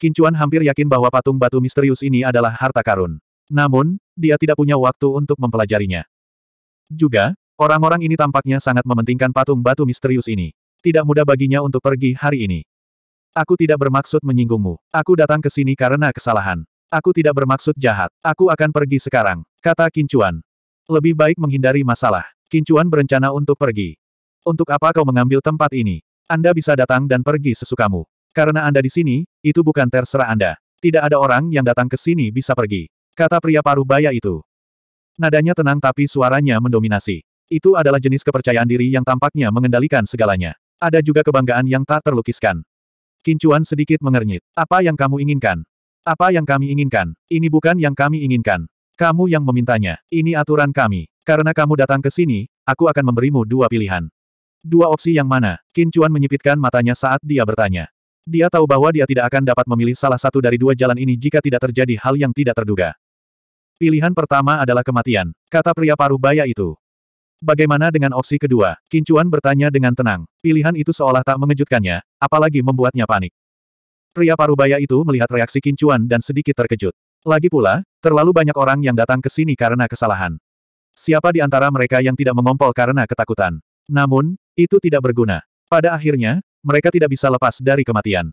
Kincuan hampir yakin bahwa patung batu misterius ini adalah harta karun. Namun, dia tidak punya waktu untuk mempelajarinya. Juga, orang-orang ini tampaknya sangat mementingkan patung batu misterius ini. Tidak mudah baginya untuk pergi hari ini. Aku tidak bermaksud menyinggungmu. Aku datang ke sini karena kesalahan. Aku tidak bermaksud jahat. Aku akan pergi sekarang, kata Kincuan. Lebih baik menghindari masalah. Kincuan berencana untuk pergi. Untuk apa kau mengambil tempat ini? Anda bisa datang dan pergi sesukamu. Karena Anda di sini, itu bukan terserah Anda. Tidak ada orang yang datang ke sini bisa pergi. Kata pria paruh baya itu. Nadanya tenang tapi suaranya mendominasi. Itu adalah jenis kepercayaan diri yang tampaknya mengendalikan segalanya. Ada juga kebanggaan yang tak terlukiskan. Kincuan sedikit mengernyit. Apa yang kamu inginkan? Apa yang kami inginkan? Ini bukan yang kami inginkan. Kamu yang memintanya. Ini aturan kami. Karena kamu datang ke sini, aku akan memberimu dua pilihan. Dua opsi yang mana? Kincuan menyipitkan matanya saat dia bertanya. Dia tahu bahwa dia tidak akan dapat memilih salah satu dari dua jalan ini jika tidak terjadi hal yang tidak terduga. Pilihan pertama adalah kematian, kata pria paruh baya itu. Bagaimana dengan opsi kedua? Kincuan bertanya dengan tenang. Pilihan itu seolah tak mengejutkannya, apalagi membuatnya panik. Pria parubaya itu melihat reaksi Kincuan dan sedikit terkejut. Lagi pula, terlalu banyak orang yang datang ke sini karena kesalahan. Siapa di antara mereka yang tidak mengompol karena ketakutan? Namun, itu tidak berguna. Pada akhirnya, mereka tidak bisa lepas dari kematian.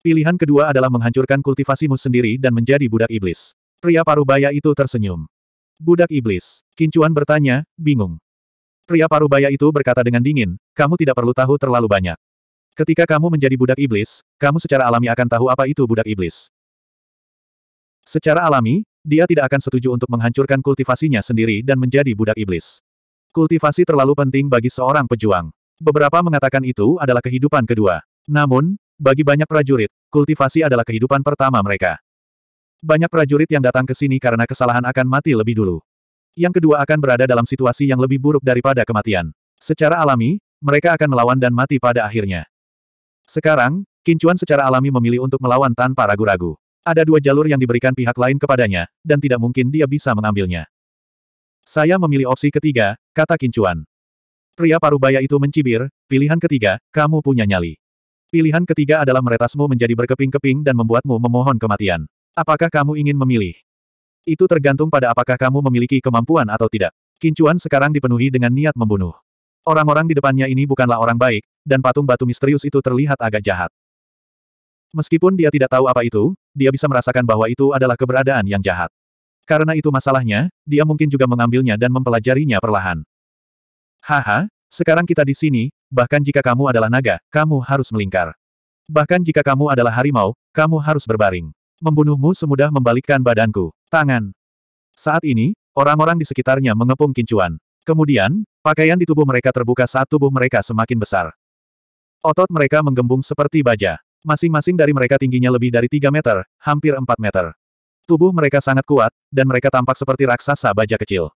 Pilihan kedua adalah menghancurkan kultivasimu sendiri dan menjadi budak iblis. Pria parubaya itu tersenyum. Budak iblis. Kincuan bertanya, bingung. Pria parubaya itu berkata dengan dingin, kamu tidak perlu tahu terlalu banyak. Ketika kamu menjadi budak iblis, kamu secara alami akan tahu apa itu budak iblis. Secara alami, dia tidak akan setuju untuk menghancurkan kultivasinya sendiri dan menjadi budak iblis. Kultivasi terlalu penting bagi seorang pejuang. Beberapa mengatakan itu adalah kehidupan kedua. Namun, bagi banyak prajurit, kultivasi adalah kehidupan pertama mereka. Banyak prajurit yang datang ke sini karena kesalahan akan mati lebih dulu. Yang kedua akan berada dalam situasi yang lebih buruk daripada kematian. Secara alami, mereka akan melawan dan mati pada akhirnya. Sekarang, Kincuan secara alami memilih untuk melawan tanpa ragu-ragu. Ada dua jalur yang diberikan pihak lain kepadanya, dan tidak mungkin dia bisa mengambilnya. Saya memilih opsi ketiga, kata Kincuan. Pria parubaya itu mencibir, pilihan ketiga, kamu punya nyali. Pilihan ketiga adalah meretasmu menjadi berkeping-keping dan membuatmu memohon kematian. Apakah kamu ingin memilih? Itu tergantung pada apakah kamu memiliki kemampuan atau tidak. Kincuan sekarang dipenuhi dengan niat membunuh. Orang-orang di depannya ini bukanlah orang baik, dan patung batu misterius itu terlihat agak jahat. Meskipun dia tidak tahu apa itu, dia bisa merasakan bahwa itu adalah keberadaan yang jahat. Karena itu masalahnya, dia mungkin juga mengambilnya dan mempelajarinya perlahan. Haha, sekarang kita di sini, bahkan jika kamu adalah naga, kamu harus melingkar. Bahkan jika kamu adalah harimau, kamu harus berbaring. Membunuhmu semudah membalikkan badanku. Tangan. Saat ini, orang-orang di sekitarnya mengepung kincuan. Kemudian, pakaian di tubuh mereka terbuka saat tubuh mereka semakin besar. Otot mereka menggembung seperti baja. Masing-masing dari mereka tingginya lebih dari 3 meter, hampir 4 meter. Tubuh mereka sangat kuat, dan mereka tampak seperti raksasa baja kecil.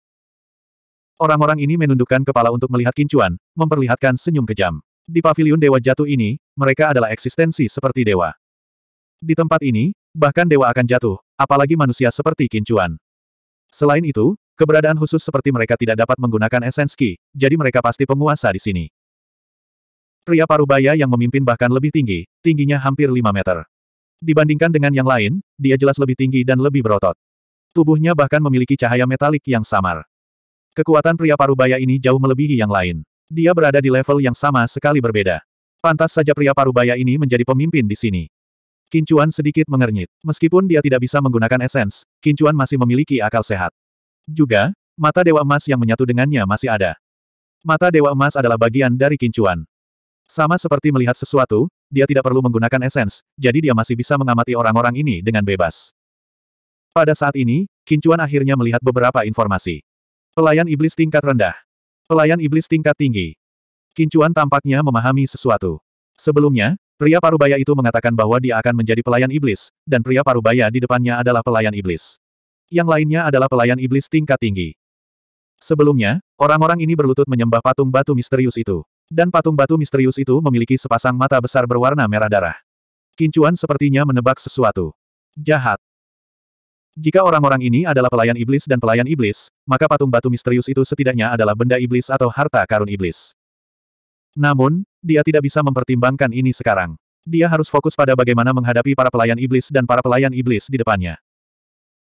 Orang-orang ini menundukkan kepala untuk melihat kincuan, memperlihatkan senyum kejam. Di pavilion dewa jatuh ini, mereka adalah eksistensi seperti dewa. Di tempat ini, bahkan dewa akan jatuh, apalagi manusia seperti kincuan. Selain itu, keberadaan khusus seperti mereka tidak dapat menggunakan esenski, jadi mereka pasti penguasa di sini. Pria parubaya yang memimpin bahkan lebih tinggi, tingginya hampir 5 meter. Dibandingkan dengan yang lain, dia jelas lebih tinggi dan lebih berotot. Tubuhnya bahkan memiliki cahaya metalik yang samar. Kekuatan pria parubaya ini jauh melebihi yang lain. Dia berada di level yang sama sekali berbeda. Pantas saja pria parubaya ini menjadi pemimpin di sini. Kincuan sedikit mengernyit. Meskipun dia tidak bisa menggunakan esens, Kincuan masih memiliki akal sehat. Juga, mata Dewa Emas yang menyatu dengannya masih ada. Mata Dewa Emas adalah bagian dari Kincuan. Sama seperti melihat sesuatu, dia tidak perlu menggunakan esens, jadi dia masih bisa mengamati orang-orang ini dengan bebas. Pada saat ini, Kincuan akhirnya melihat beberapa informasi. Pelayan iblis tingkat rendah. Pelayan iblis tingkat tinggi. Kincuan tampaknya memahami sesuatu. Sebelumnya, pria parubaya itu mengatakan bahwa dia akan menjadi pelayan iblis, dan pria parubaya di depannya adalah pelayan iblis. Yang lainnya adalah pelayan iblis tingkat tinggi. Sebelumnya, orang-orang ini berlutut menyembah patung batu misterius itu. Dan patung batu misterius itu memiliki sepasang mata besar berwarna merah darah. Kincuan sepertinya menebak sesuatu. Jahat. Jika orang-orang ini adalah pelayan iblis dan pelayan iblis, maka patung batu misterius itu setidaknya adalah benda iblis atau harta karun iblis. Namun, dia tidak bisa mempertimbangkan ini sekarang. Dia harus fokus pada bagaimana menghadapi para pelayan iblis dan para pelayan iblis di depannya.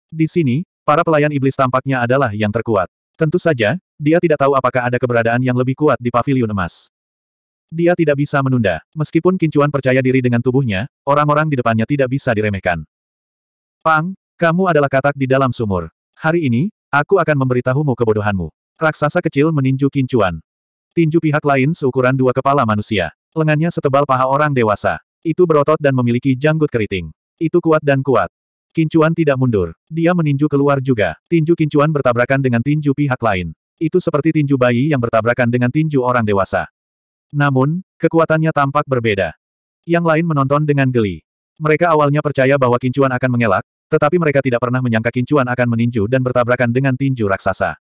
Di sini, para pelayan iblis tampaknya adalah yang terkuat. Tentu saja, dia tidak tahu apakah ada keberadaan yang lebih kuat di pavilion emas. Dia tidak bisa menunda. Meskipun Kincuan percaya diri dengan tubuhnya, orang-orang di depannya tidak bisa diremehkan. Pang, kamu adalah katak di dalam sumur. Hari ini, aku akan memberitahumu kebodohanmu. Raksasa kecil meninju kincuan. Tinju pihak lain seukuran dua kepala manusia. Lengannya setebal paha orang dewasa. Itu berotot dan memiliki janggut keriting. Itu kuat dan kuat. Kincuan tidak mundur. Dia meninju keluar juga. Tinju kincuan bertabrakan dengan tinju pihak lain. Itu seperti tinju bayi yang bertabrakan dengan tinju orang dewasa. Namun, kekuatannya tampak berbeda. Yang lain menonton dengan geli. Mereka awalnya percaya bahwa kincuan akan mengelak, tetapi mereka tidak pernah menyangka kincuan akan meninju dan bertabrakan dengan tinju raksasa.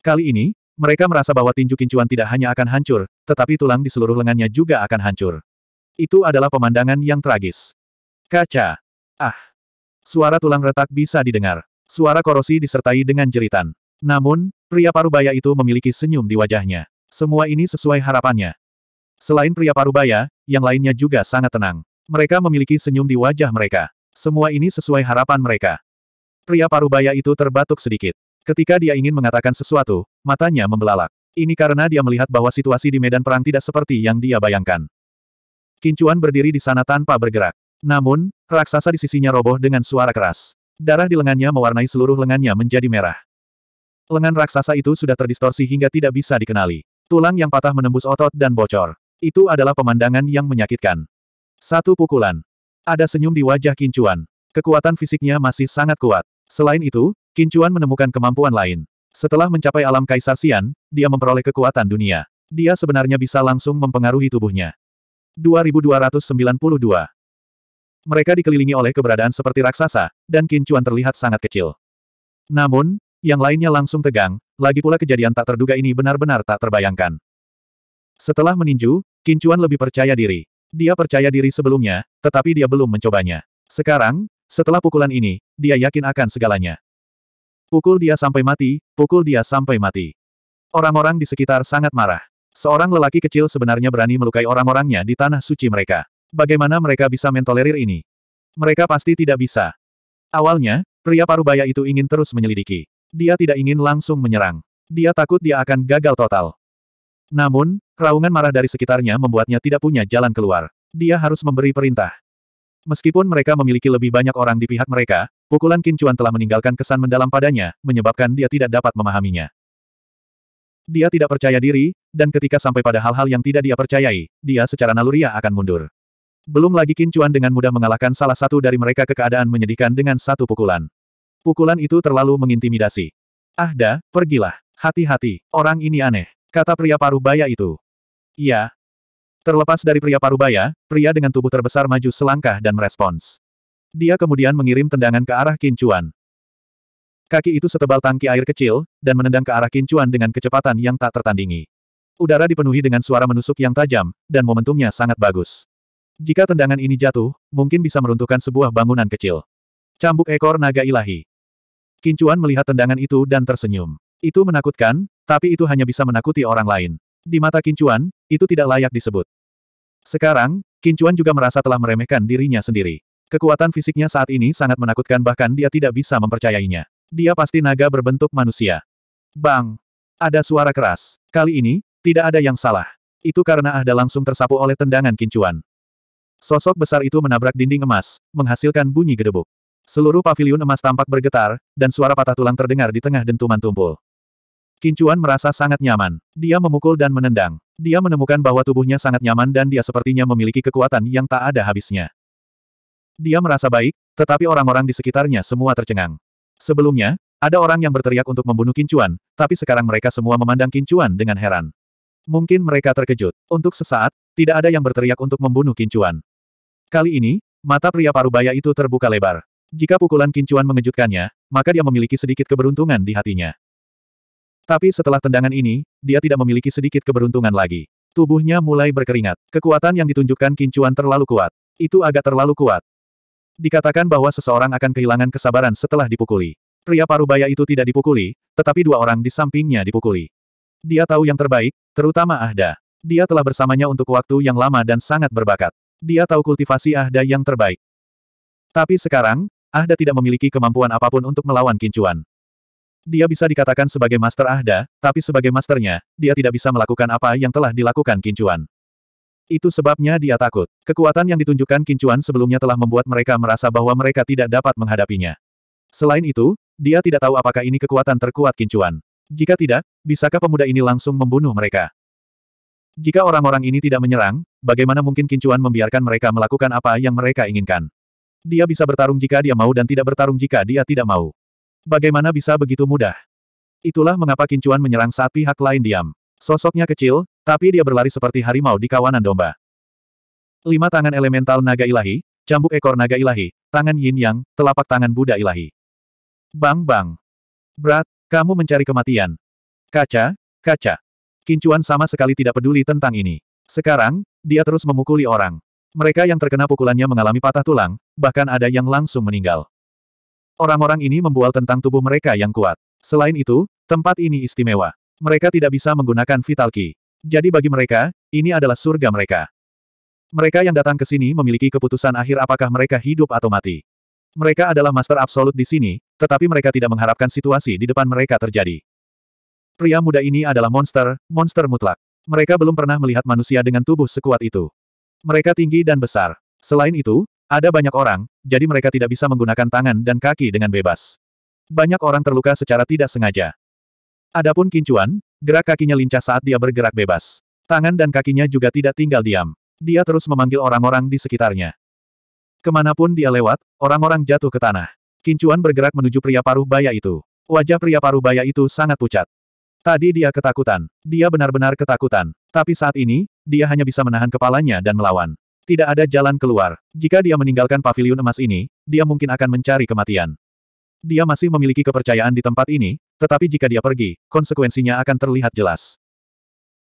Kali ini, mereka merasa bahwa tinju kincuan tidak hanya akan hancur, tetapi tulang di seluruh lengannya juga akan hancur. Itu adalah pemandangan yang tragis. Kaca. Ah. Suara tulang retak bisa didengar. Suara korosi disertai dengan jeritan. Namun, pria parubaya itu memiliki senyum di wajahnya. Semua ini sesuai harapannya. Selain pria parubaya, yang lainnya juga sangat tenang. Mereka memiliki senyum di wajah mereka. Semua ini sesuai harapan mereka. Pria parubaya itu terbatuk sedikit. Ketika dia ingin mengatakan sesuatu, matanya membelalak. Ini karena dia melihat bahwa situasi di medan perang tidak seperti yang dia bayangkan. Kincuan berdiri di sana tanpa bergerak. Namun, raksasa di sisinya roboh dengan suara keras. Darah di lengannya mewarnai seluruh lengannya menjadi merah. Lengan raksasa itu sudah terdistorsi hingga tidak bisa dikenali. Tulang yang patah menembus otot dan bocor. Itu adalah pemandangan yang menyakitkan. Satu pukulan. Ada senyum di wajah Kincuan. Kekuatan fisiknya masih sangat kuat. Selain itu, Kincuan menemukan kemampuan lain. Setelah mencapai alam Kaisar Xian, dia memperoleh kekuatan dunia. Dia sebenarnya bisa langsung mempengaruhi tubuhnya. 2292 Mereka dikelilingi oleh keberadaan seperti raksasa, dan Kincuan terlihat sangat kecil. Namun, yang lainnya langsung tegang, lagi pula kejadian tak terduga ini benar-benar tak terbayangkan. Setelah meninju, Kincuan lebih percaya diri. Dia percaya diri sebelumnya, tetapi dia belum mencobanya. Sekarang, setelah pukulan ini, dia yakin akan segalanya. Pukul dia sampai mati, pukul dia sampai mati. Orang-orang di sekitar sangat marah. Seorang lelaki kecil sebenarnya berani melukai orang-orangnya di tanah suci mereka. Bagaimana mereka bisa mentolerir ini? Mereka pasti tidak bisa. Awalnya, pria parubaya itu ingin terus menyelidiki. Dia tidak ingin langsung menyerang. Dia takut dia akan gagal total. Namun, raungan marah dari sekitarnya membuatnya tidak punya jalan keluar. Dia harus memberi perintah. Meskipun mereka memiliki lebih banyak orang di pihak mereka, pukulan Kincuan telah meninggalkan kesan mendalam padanya, menyebabkan dia tidak dapat memahaminya. Dia tidak percaya diri, dan ketika sampai pada hal-hal yang tidak dia percayai, dia secara naluriah akan mundur. Belum lagi Kincuan dengan mudah mengalahkan salah satu dari mereka ke keadaan menyedihkan dengan satu pukulan. Pukulan itu terlalu mengintimidasi. Ahda, pergilah. Hati-hati, orang ini aneh. Kata pria parubaya itu. Iya. Terlepas dari pria parubaya, pria dengan tubuh terbesar maju selangkah dan merespons. Dia kemudian mengirim tendangan ke arah Kincuan. Kaki itu setebal tangki air kecil, dan menendang ke arah Kincuan dengan kecepatan yang tak tertandingi. Udara dipenuhi dengan suara menusuk yang tajam, dan momentumnya sangat bagus. Jika tendangan ini jatuh, mungkin bisa meruntuhkan sebuah bangunan kecil. Cambuk ekor naga ilahi. Kincuan melihat tendangan itu dan tersenyum. Itu menakutkan, tapi itu hanya bisa menakuti orang lain. Di mata Kincuan, itu tidak layak disebut. Sekarang, Kincuan juga merasa telah meremehkan dirinya sendiri. Kekuatan fisiknya saat ini sangat menakutkan bahkan dia tidak bisa mempercayainya. Dia pasti naga berbentuk manusia. Bang! Ada suara keras. Kali ini, tidak ada yang salah. Itu karena ada langsung tersapu oleh tendangan Kincuan. Sosok besar itu menabrak dinding emas, menghasilkan bunyi gedebuk. Seluruh pavilion emas tampak bergetar, dan suara patah tulang terdengar di tengah dentuman tumpul. Kincuan merasa sangat nyaman. Dia memukul dan menendang. Dia menemukan bahwa tubuhnya sangat nyaman dan dia sepertinya memiliki kekuatan yang tak ada habisnya. Dia merasa baik, tetapi orang-orang di sekitarnya semua tercengang. Sebelumnya, ada orang yang berteriak untuk membunuh Kincuan, tapi sekarang mereka semua memandang Kincuan dengan heran. Mungkin mereka terkejut. Untuk sesaat, tidak ada yang berteriak untuk membunuh Kincuan. Kali ini, mata pria parubaya itu terbuka lebar. Jika pukulan Kincuan mengejutkannya, maka dia memiliki sedikit keberuntungan di hatinya. Tapi setelah tendangan ini, dia tidak memiliki sedikit keberuntungan lagi. Tubuhnya mulai berkeringat. Kekuatan yang ditunjukkan Kincuan terlalu kuat. Itu agak terlalu kuat. Dikatakan bahwa seseorang akan kehilangan kesabaran setelah dipukuli. Pria parubaya itu tidak dipukuli, tetapi dua orang di sampingnya dipukuli. Dia tahu yang terbaik, terutama Ahda. Dia telah bersamanya untuk waktu yang lama dan sangat berbakat. Dia tahu kultivasi Ahda yang terbaik. Tapi sekarang, Ahda tidak memiliki kemampuan apapun untuk melawan Kincuan. Dia bisa dikatakan sebagai master ahda, tapi sebagai masternya, dia tidak bisa melakukan apa yang telah dilakukan Kincuan. Itu sebabnya dia takut. Kekuatan yang ditunjukkan Kincuan sebelumnya telah membuat mereka merasa bahwa mereka tidak dapat menghadapinya. Selain itu, dia tidak tahu apakah ini kekuatan terkuat Kincuan. Jika tidak, bisakah pemuda ini langsung membunuh mereka? Jika orang-orang ini tidak menyerang, bagaimana mungkin Kincuan membiarkan mereka melakukan apa yang mereka inginkan? Dia bisa bertarung jika dia mau dan tidak bertarung jika dia tidak mau. Bagaimana bisa begitu mudah? Itulah mengapa Kincuan menyerang saat pihak lain diam. Sosoknya kecil, tapi dia berlari seperti harimau di kawanan domba. Lima tangan elemental naga ilahi, cambuk ekor naga ilahi, tangan yin yang, telapak tangan Buddha ilahi. Bang bang. Berat, kamu mencari kematian. Kaca, kaca. Kincuan sama sekali tidak peduli tentang ini. Sekarang, dia terus memukuli orang. Mereka yang terkena pukulannya mengalami patah tulang, bahkan ada yang langsung meninggal. Orang-orang ini membual tentang tubuh mereka yang kuat. Selain itu, tempat ini istimewa. Mereka tidak bisa menggunakan Vital Key. Jadi bagi mereka, ini adalah surga mereka. Mereka yang datang ke sini memiliki keputusan akhir apakah mereka hidup atau mati. Mereka adalah master absolut di sini, tetapi mereka tidak mengharapkan situasi di depan mereka terjadi. Pria muda ini adalah monster, monster mutlak. Mereka belum pernah melihat manusia dengan tubuh sekuat itu. Mereka tinggi dan besar. Selain itu, ada banyak orang, jadi mereka tidak bisa menggunakan tangan dan kaki dengan bebas. Banyak orang terluka secara tidak sengaja. Adapun Kincuan, gerak kakinya lincah saat dia bergerak bebas. Tangan dan kakinya juga tidak tinggal diam. Dia terus memanggil orang-orang di sekitarnya. Kemanapun dia lewat, orang-orang jatuh ke tanah. Kincuan bergerak menuju pria paruh baya itu. Wajah pria paruh baya itu sangat pucat. Tadi dia ketakutan. Dia benar-benar ketakutan. Tapi saat ini, dia hanya bisa menahan kepalanya dan melawan. Tidak ada jalan keluar. Jika dia meninggalkan pavilion emas ini, dia mungkin akan mencari kematian. Dia masih memiliki kepercayaan di tempat ini, tetapi jika dia pergi, konsekuensinya akan terlihat jelas.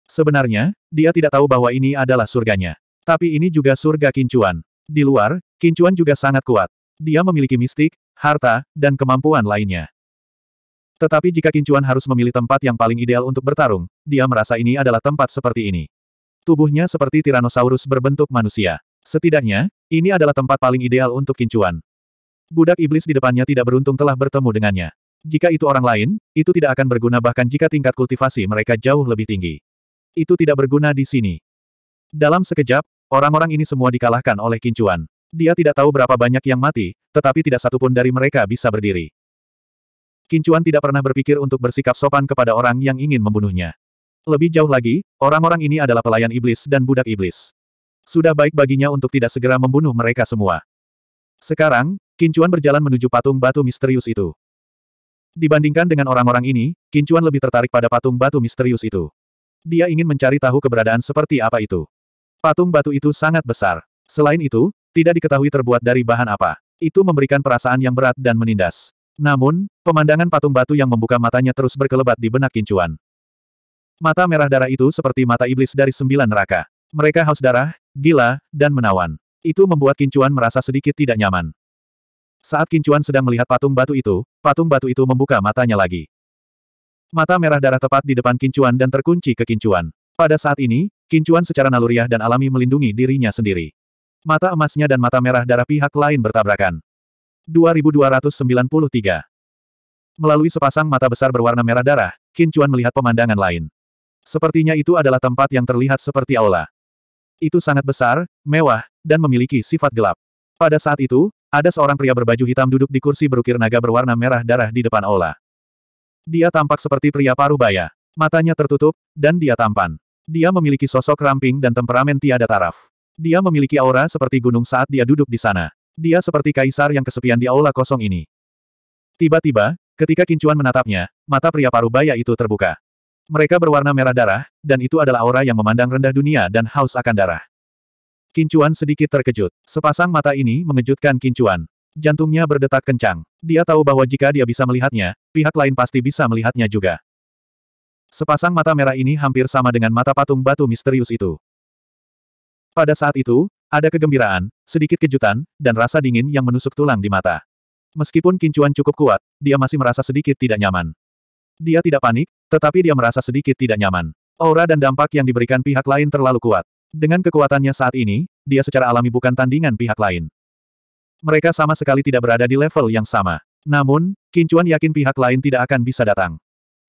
Sebenarnya, dia tidak tahu bahwa ini adalah surganya. Tapi ini juga surga kincuan. Di luar, kincuan juga sangat kuat. Dia memiliki mistik, harta, dan kemampuan lainnya. Tetapi jika Kincuan harus memilih tempat yang paling ideal untuk bertarung, dia merasa ini adalah tempat seperti ini. Tubuhnya seperti Tyrannosaurus berbentuk manusia. Setidaknya, ini adalah tempat paling ideal untuk kincuan. Budak iblis di depannya tidak beruntung telah bertemu dengannya. Jika itu orang lain, itu tidak akan berguna bahkan jika tingkat kultivasi mereka jauh lebih tinggi. Itu tidak berguna di sini. Dalam sekejap, orang-orang ini semua dikalahkan oleh kincuan. Dia tidak tahu berapa banyak yang mati, tetapi tidak satupun dari mereka bisa berdiri. Kincuan tidak pernah berpikir untuk bersikap sopan kepada orang yang ingin membunuhnya. Lebih jauh lagi, orang-orang ini adalah pelayan iblis dan budak iblis. Sudah baik baginya untuk tidak segera membunuh mereka semua. Sekarang, Kincuan berjalan menuju patung batu misterius itu. Dibandingkan dengan orang-orang ini, Kincuan lebih tertarik pada patung batu misterius itu. Dia ingin mencari tahu keberadaan seperti apa itu. Patung batu itu sangat besar. Selain itu, tidak diketahui terbuat dari bahan apa. Itu memberikan perasaan yang berat dan menindas. Namun, pemandangan patung batu yang membuka matanya terus berkelebat di benak Kincuan. Mata merah darah itu seperti mata iblis dari sembilan neraka. Mereka haus darah, gila, dan menawan. Itu membuat Kincuan merasa sedikit tidak nyaman. Saat Kincuan sedang melihat patung batu itu, patung batu itu membuka matanya lagi. Mata merah darah tepat di depan Kincuan dan terkunci ke Kincuan. Pada saat ini, Kincuan secara naluriah dan alami melindungi dirinya sendiri. Mata emasnya dan mata merah darah pihak lain bertabrakan. 2293 Melalui sepasang mata besar berwarna merah darah, Kincuan melihat pemandangan lain. Sepertinya itu adalah tempat yang terlihat seperti aula. Itu sangat besar, mewah, dan memiliki sifat gelap. Pada saat itu, ada seorang pria berbaju hitam duduk di kursi berukir naga berwarna merah darah di depan aula. Dia tampak seperti pria Parubaya, Matanya tertutup, dan dia tampan. Dia memiliki sosok ramping dan temperamen tiada taraf. Dia memiliki aura seperti gunung saat dia duduk di sana. Dia seperti kaisar yang kesepian di aula kosong ini. Tiba-tiba, ketika Kincuan menatapnya, mata pria Parubaya itu terbuka. Mereka berwarna merah darah, dan itu adalah aura yang memandang rendah dunia dan haus akan darah. Kincuan sedikit terkejut. Sepasang mata ini mengejutkan Kincuan. Jantungnya berdetak kencang. Dia tahu bahwa jika dia bisa melihatnya, pihak lain pasti bisa melihatnya juga. Sepasang mata merah ini hampir sama dengan mata patung batu misterius itu. Pada saat itu, ada kegembiraan, sedikit kejutan, dan rasa dingin yang menusuk tulang di mata. Meskipun Kincuan cukup kuat, dia masih merasa sedikit tidak nyaman. Dia tidak panik, tetapi dia merasa sedikit tidak nyaman. Aura dan dampak yang diberikan pihak lain terlalu kuat. Dengan kekuatannya saat ini, dia secara alami bukan tandingan pihak lain. Mereka sama sekali tidak berada di level yang sama. Namun, Kincuan yakin pihak lain tidak akan bisa datang.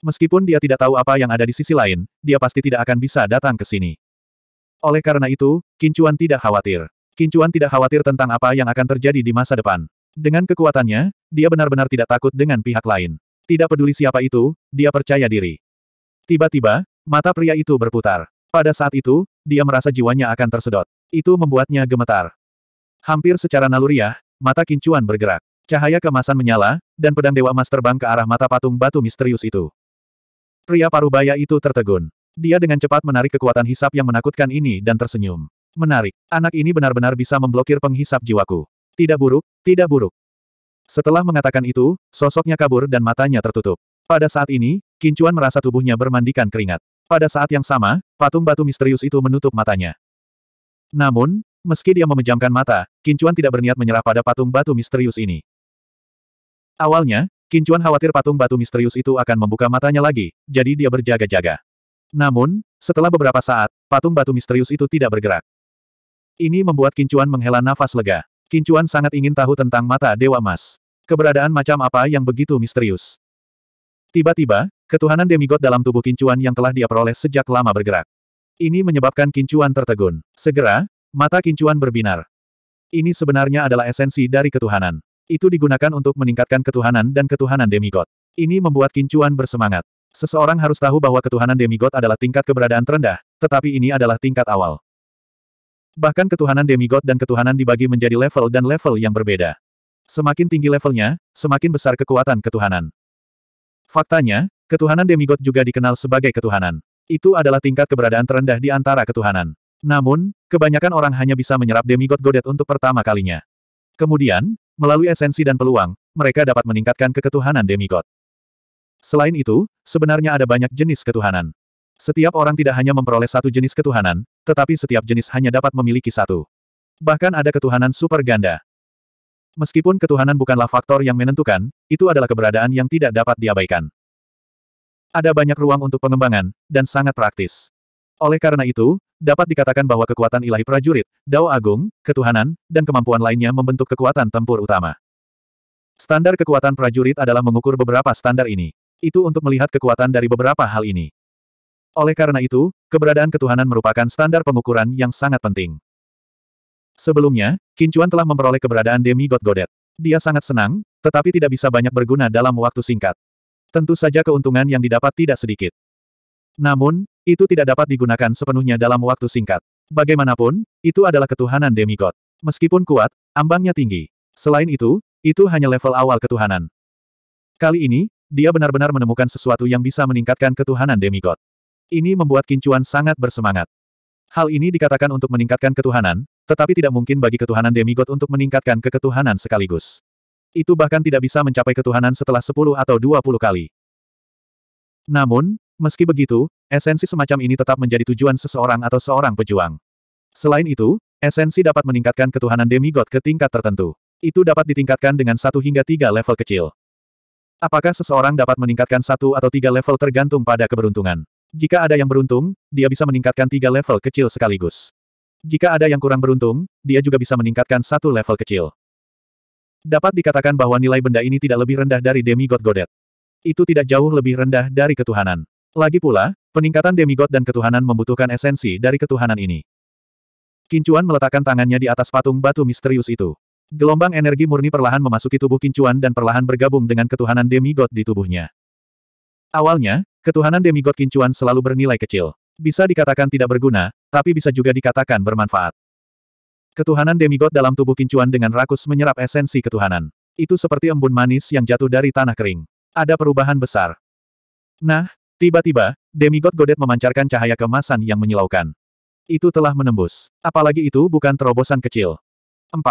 Meskipun dia tidak tahu apa yang ada di sisi lain, dia pasti tidak akan bisa datang ke sini. Oleh karena itu, Kincuan tidak khawatir. Kincuan tidak khawatir tentang apa yang akan terjadi di masa depan. Dengan kekuatannya, dia benar-benar tidak takut dengan pihak lain. Tidak peduli siapa itu, dia percaya diri. Tiba-tiba, mata pria itu berputar. Pada saat itu, dia merasa jiwanya akan tersedot. Itu membuatnya gemetar. Hampir secara naluriah, mata kincuan bergerak. Cahaya kemasan menyala, dan pedang Dewa Emas terbang ke arah mata patung batu misterius itu. Pria parubaya itu tertegun. Dia dengan cepat menarik kekuatan hisap yang menakutkan ini dan tersenyum. Menarik, anak ini benar-benar bisa memblokir penghisap jiwaku. Tidak buruk, tidak buruk. Setelah mengatakan itu, sosoknya kabur dan matanya tertutup. Pada saat ini, Kincuan merasa tubuhnya bermandikan keringat. Pada saat yang sama, patung batu misterius itu menutup matanya. Namun, meski dia memejamkan mata, Kincuan tidak berniat menyerah pada patung batu misterius ini. Awalnya, Kincuan khawatir patung batu misterius itu akan membuka matanya lagi, jadi dia berjaga-jaga. Namun, setelah beberapa saat, patung batu misterius itu tidak bergerak. Ini membuat Kincuan menghela nafas lega. Kincuan sangat ingin tahu tentang mata Dewa Mas. Keberadaan macam apa yang begitu misterius. Tiba-tiba, ketuhanan demigod dalam tubuh Kincuan yang telah dia peroleh sejak lama bergerak. Ini menyebabkan Kincuan tertegun. Segera, mata Kincuan berbinar. Ini sebenarnya adalah esensi dari ketuhanan. Itu digunakan untuk meningkatkan ketuhanan dan ketuhanan demigod. Ini membuat Kincuan bersemangat. Seseorang harus tahu bahwa ketuhanan demigod adalah tingkat keberadaan terendah, tetapi ini adalah tingkat awal. Bahkan ketuhanan demigod dan ketuhanan dibagi menjadi level dan level yang berbeda. Semakin tinggi levelnya, semakin besar kekuatan ketuhanan. Faktanya, ketuhanan demigod juga dikenal sebagai ketuhanan. Itu adalah tingkat keberadaan terendah di antara ketuhanan. Namun, kebanyakan orang hanya bisa menyerap demigod godet untuk pertama kalinya. Kemudian, melalui esensi dan peluang, mereka dapat meningkatkan keketuhanan demigod. Selain itu, sebenarnya ada banyak jenis ketuhanan. Setiap orang tidak hanya memperoleh satu jenis ketuhanan, tetapi setiap jenis hanya dapat memiliki satu. Bahkan ada ketuhanan super ganda. Meskipun ketuhanan bukanlah faktor yang menentukan, itu adalah keberadaan yang tidak dapat diabaikan. Ada banyak ruang untuk pengembangan, dan sangat praktis. Oleh karena itu, dapat dikatakan bahwa kekuatan ilahi prajurit, dao agung, ketuhanan, dan kemampuan lainnya membentuk kekuatan tempur utama. Standar kekuatan prajurit adalah mengukur beberapa standar ini. Itu untuk melihat kekuatan dari beberapa hal ini. Oleh karena itu, keberadaan ketuhanan merupakan standar pengukuran yang sangat penting. Sebelumnya, Kincuan telah memperoleh keberadaan Demi God Godet. Dia sangat senang, tetapi tidak bisa banyak berguna dalam waktu singkat. Tentu saja keuntungan yang didapat tidak sedikit. Namun, itu tidak dapat digunakan sepenuhnya dalam waktu singkat. Bagaimanapun, itu adalah ketuhanan Demi God. Meskipun kuat, ambangnya tinggi. Selain itu, itu hanya level awal ketuhanan. Kali ini, dia benar-benar menemukan sesuatu yang bisa meningkatkan ketuhanan Demi God. Ini membuat Kincuan sangat bersemangat. Hal ini dikatakan untuk meningkatkan ketuhanan, tetapi tidak mungkin bagi ketuhanan demigod untuk meningkatkan keketuhanan sekaligus. Itu bahkan tidak bisa mencapai ketuhanan setelah 10 atau 20 kali. Namun, meski begitu, esensi semacam ini tetap menjadi tujuan seseorang atau seorang pejuang. Selain itu, esensi dapat meningkatkan ketuhanan demigod ke tingkat tertentu. Itu dapat ditingkatkan dengan satu hingga tiga level kecil. Apakah seseorang dapat meningkatkan satu atau tiga level tergantung pada keberuntungan. Jika ada yang beruntung, dia bisa meningkatkan tiga level kecil sekaligus. Jika ada yang kurang beruntung, dia juga bisa meningkatkan satu level kecil. Dapat dikatakan bahwa nilai benda ini tidak lebih rendah dari demigod godet. Itu tidak jauh lebih rendah dari ketuhanan. Lagi pula, peningkatan demigod dan ketuhanan membutuhkan esensi dari ketuhanan ini. Kincuan meletakkan tangannya di atas patung batu misterius itu. Gelombang energi murni perlahan memasuki tubuh Kincuan dan perlahan bergabung dengan ketuhanan demigod di tubuhnya. Awalnya, ketuhanan demigod kincuan selalu bernilai kecil. Bisa dikatakan tidak berguna, tapi bisa juga dikatakan bermanfaat. Ketuhanan demigod dalam tubuh kincuan dengan rakus menyerap esensi ketuhanan. Itu seperti embun manis yang jatuh dari tanah kering. Ada perubahan besar. Nah, tiba-tiba, demigod godet memancarkan cahaya kemasan yang menyilaukan. Itu telah menembus. Apalagi itu bukan terobosan kecil. 4.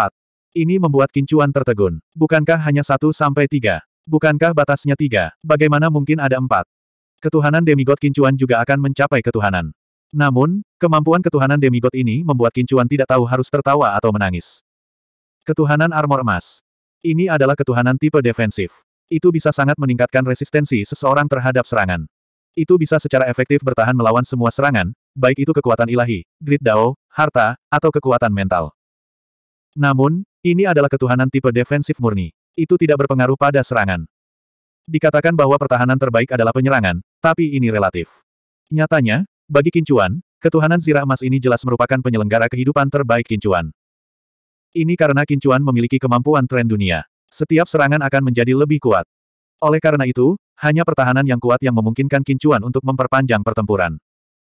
Ini membuat kincuan tertegun. Bukankah hanya satu sampai tiga? Bukankah batasnya tiga? Bagaimana mungkin ada empat? Ketuhanan demigod kincuan juga akan mencapai ketuhanan. Namun, kemampuan ketuhanan demigod ini membuat kincuan tidak tahu harus tertawa atau menangis. Ketuhanan armor emas. Ini adalah ketuhanan tipe defensif. Itu bisa sangat meningkatkan resistensi seseorang terhadap serangan. Itu bisa secara efektif bertahan melawan semua serangan, baik itu kekuatan ilahi, grid dao, harta, atau kekuatan mental. Namun, ini adalah ketuhanan tipe defensif murni itu tidak berpengaruh pada serangan. Dikatakan bahwa pertahanan terbaik adalah penyerangan, tapi ini relatif. Nyatanya, bagi Kincuan, ketuhanan zirah emas ini jelas merupakan penyelenggara kehidupan terbaik Kincuan. Ini karena Kincuan memiliki kemampuan tren dunia. Setiap serangan akan menjadi lebih kuat. Oleh karena itu, hanya pertahanan yang kuat yang memungkinkan Kincuan untuk memperpanjang pertempuran.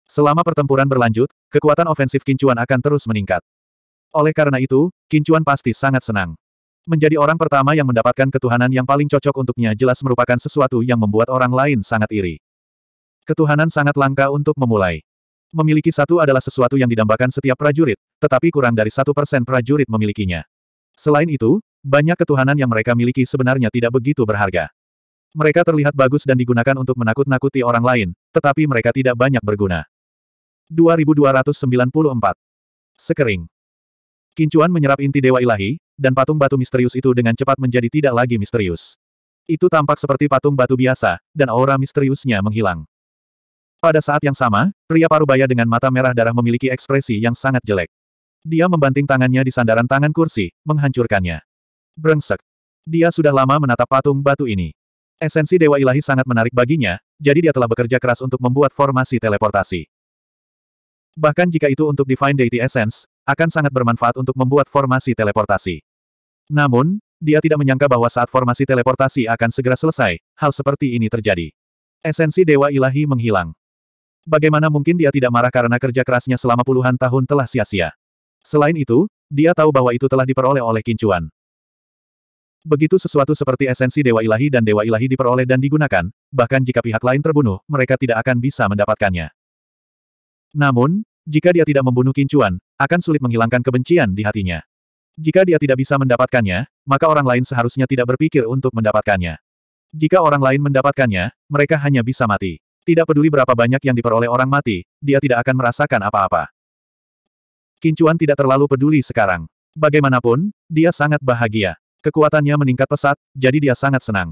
Selama pertempuran berlanjut, kekuatan ofensif Kincuan akan terus meningkat. Oleh karena itu, Kincuan pasti sangat senang. Menjadi orang pertama yang mendapatkan ketuhanan yang paling cocok untuknya jelas merupakan sesuatu yang membuat orang lain sangat iri. Ketuhanan sangat langka untuk memulai. Memiliki satu adalah sesuatu yang didambakan setiap prajurit, tetapi kurang dari satu persen prajurit memilikinya. Selain itu, banyak ketuhanan yang mereka miliki sebenarnya tidak begitu berharga. Mereka terlihat bagus dan digunakan untuk menakut-nakuti orang lain, tetapi mereka tidak banyak berguna. 2294 Sekering Kincuan menyerap inti Dewa Ilahi, dan patung batu misterius itu dengan cepat menjadi tidak lagi misterius. Itu tampak seperti patung batu biasa, dan aura misteriusnya menghilang. Pada saat yang sama, pria parubaya dengan mata merah darah memiliki ekspresi yang sangat jelek. Dia membanting tangannya di sandaran tangan kursi, menghancurkannya. Brengsek. Dia sudah lama menatap patung batu ini. Esensi Dewa Ilahi sangat menarik baginya, jadi dia telah bekerja keras untuk membuat formasi teleportasi. Bahkan jika itu untuk Divine Deity Essence, akan sangat bermanfaat untuk membuat formasi teleportasi. Namun, dia tidak menyangka bahwa saat formasi teleportasi akan segera selesai, hal seperti ini terjadi. Esensi Dewa Ilahi menghilang. Bagaimana mungkin dia tidak marah karena kerja kerasnya selama puluhan tahun telah sia-sia. Selain itu, dia tahu bahwa itu telah diperoleh oleh Kincuan. Begitu sesuatu seperti esensi Dewa Ilahi dan Dewa Ilahi diperoleh dan digunakan, bahkan jika pihak lain terbunuh, mereka tidak akan bisa mendapatkannya. Namun, jika dia tidak membunuh Kincuan, akan sulit menghilangkan kebencian di hatinya. Jika dia tidak bisa mendapatkannya, maka orang lain seharusnya tidak berpikir untuk mendapatkannya. Jika orang lain mendapatkannya, mereka hanya bisa mati. Tidak peduli berapa banyak yang diperoleh orang mati, dia tidak akan merasakan apa-apa. Kincuan tidak terlalu peduli sekarang. Bagaimanapun, dia sangat bahagia. Kekuatannya meningkat pesat, jadi dia sangat senang.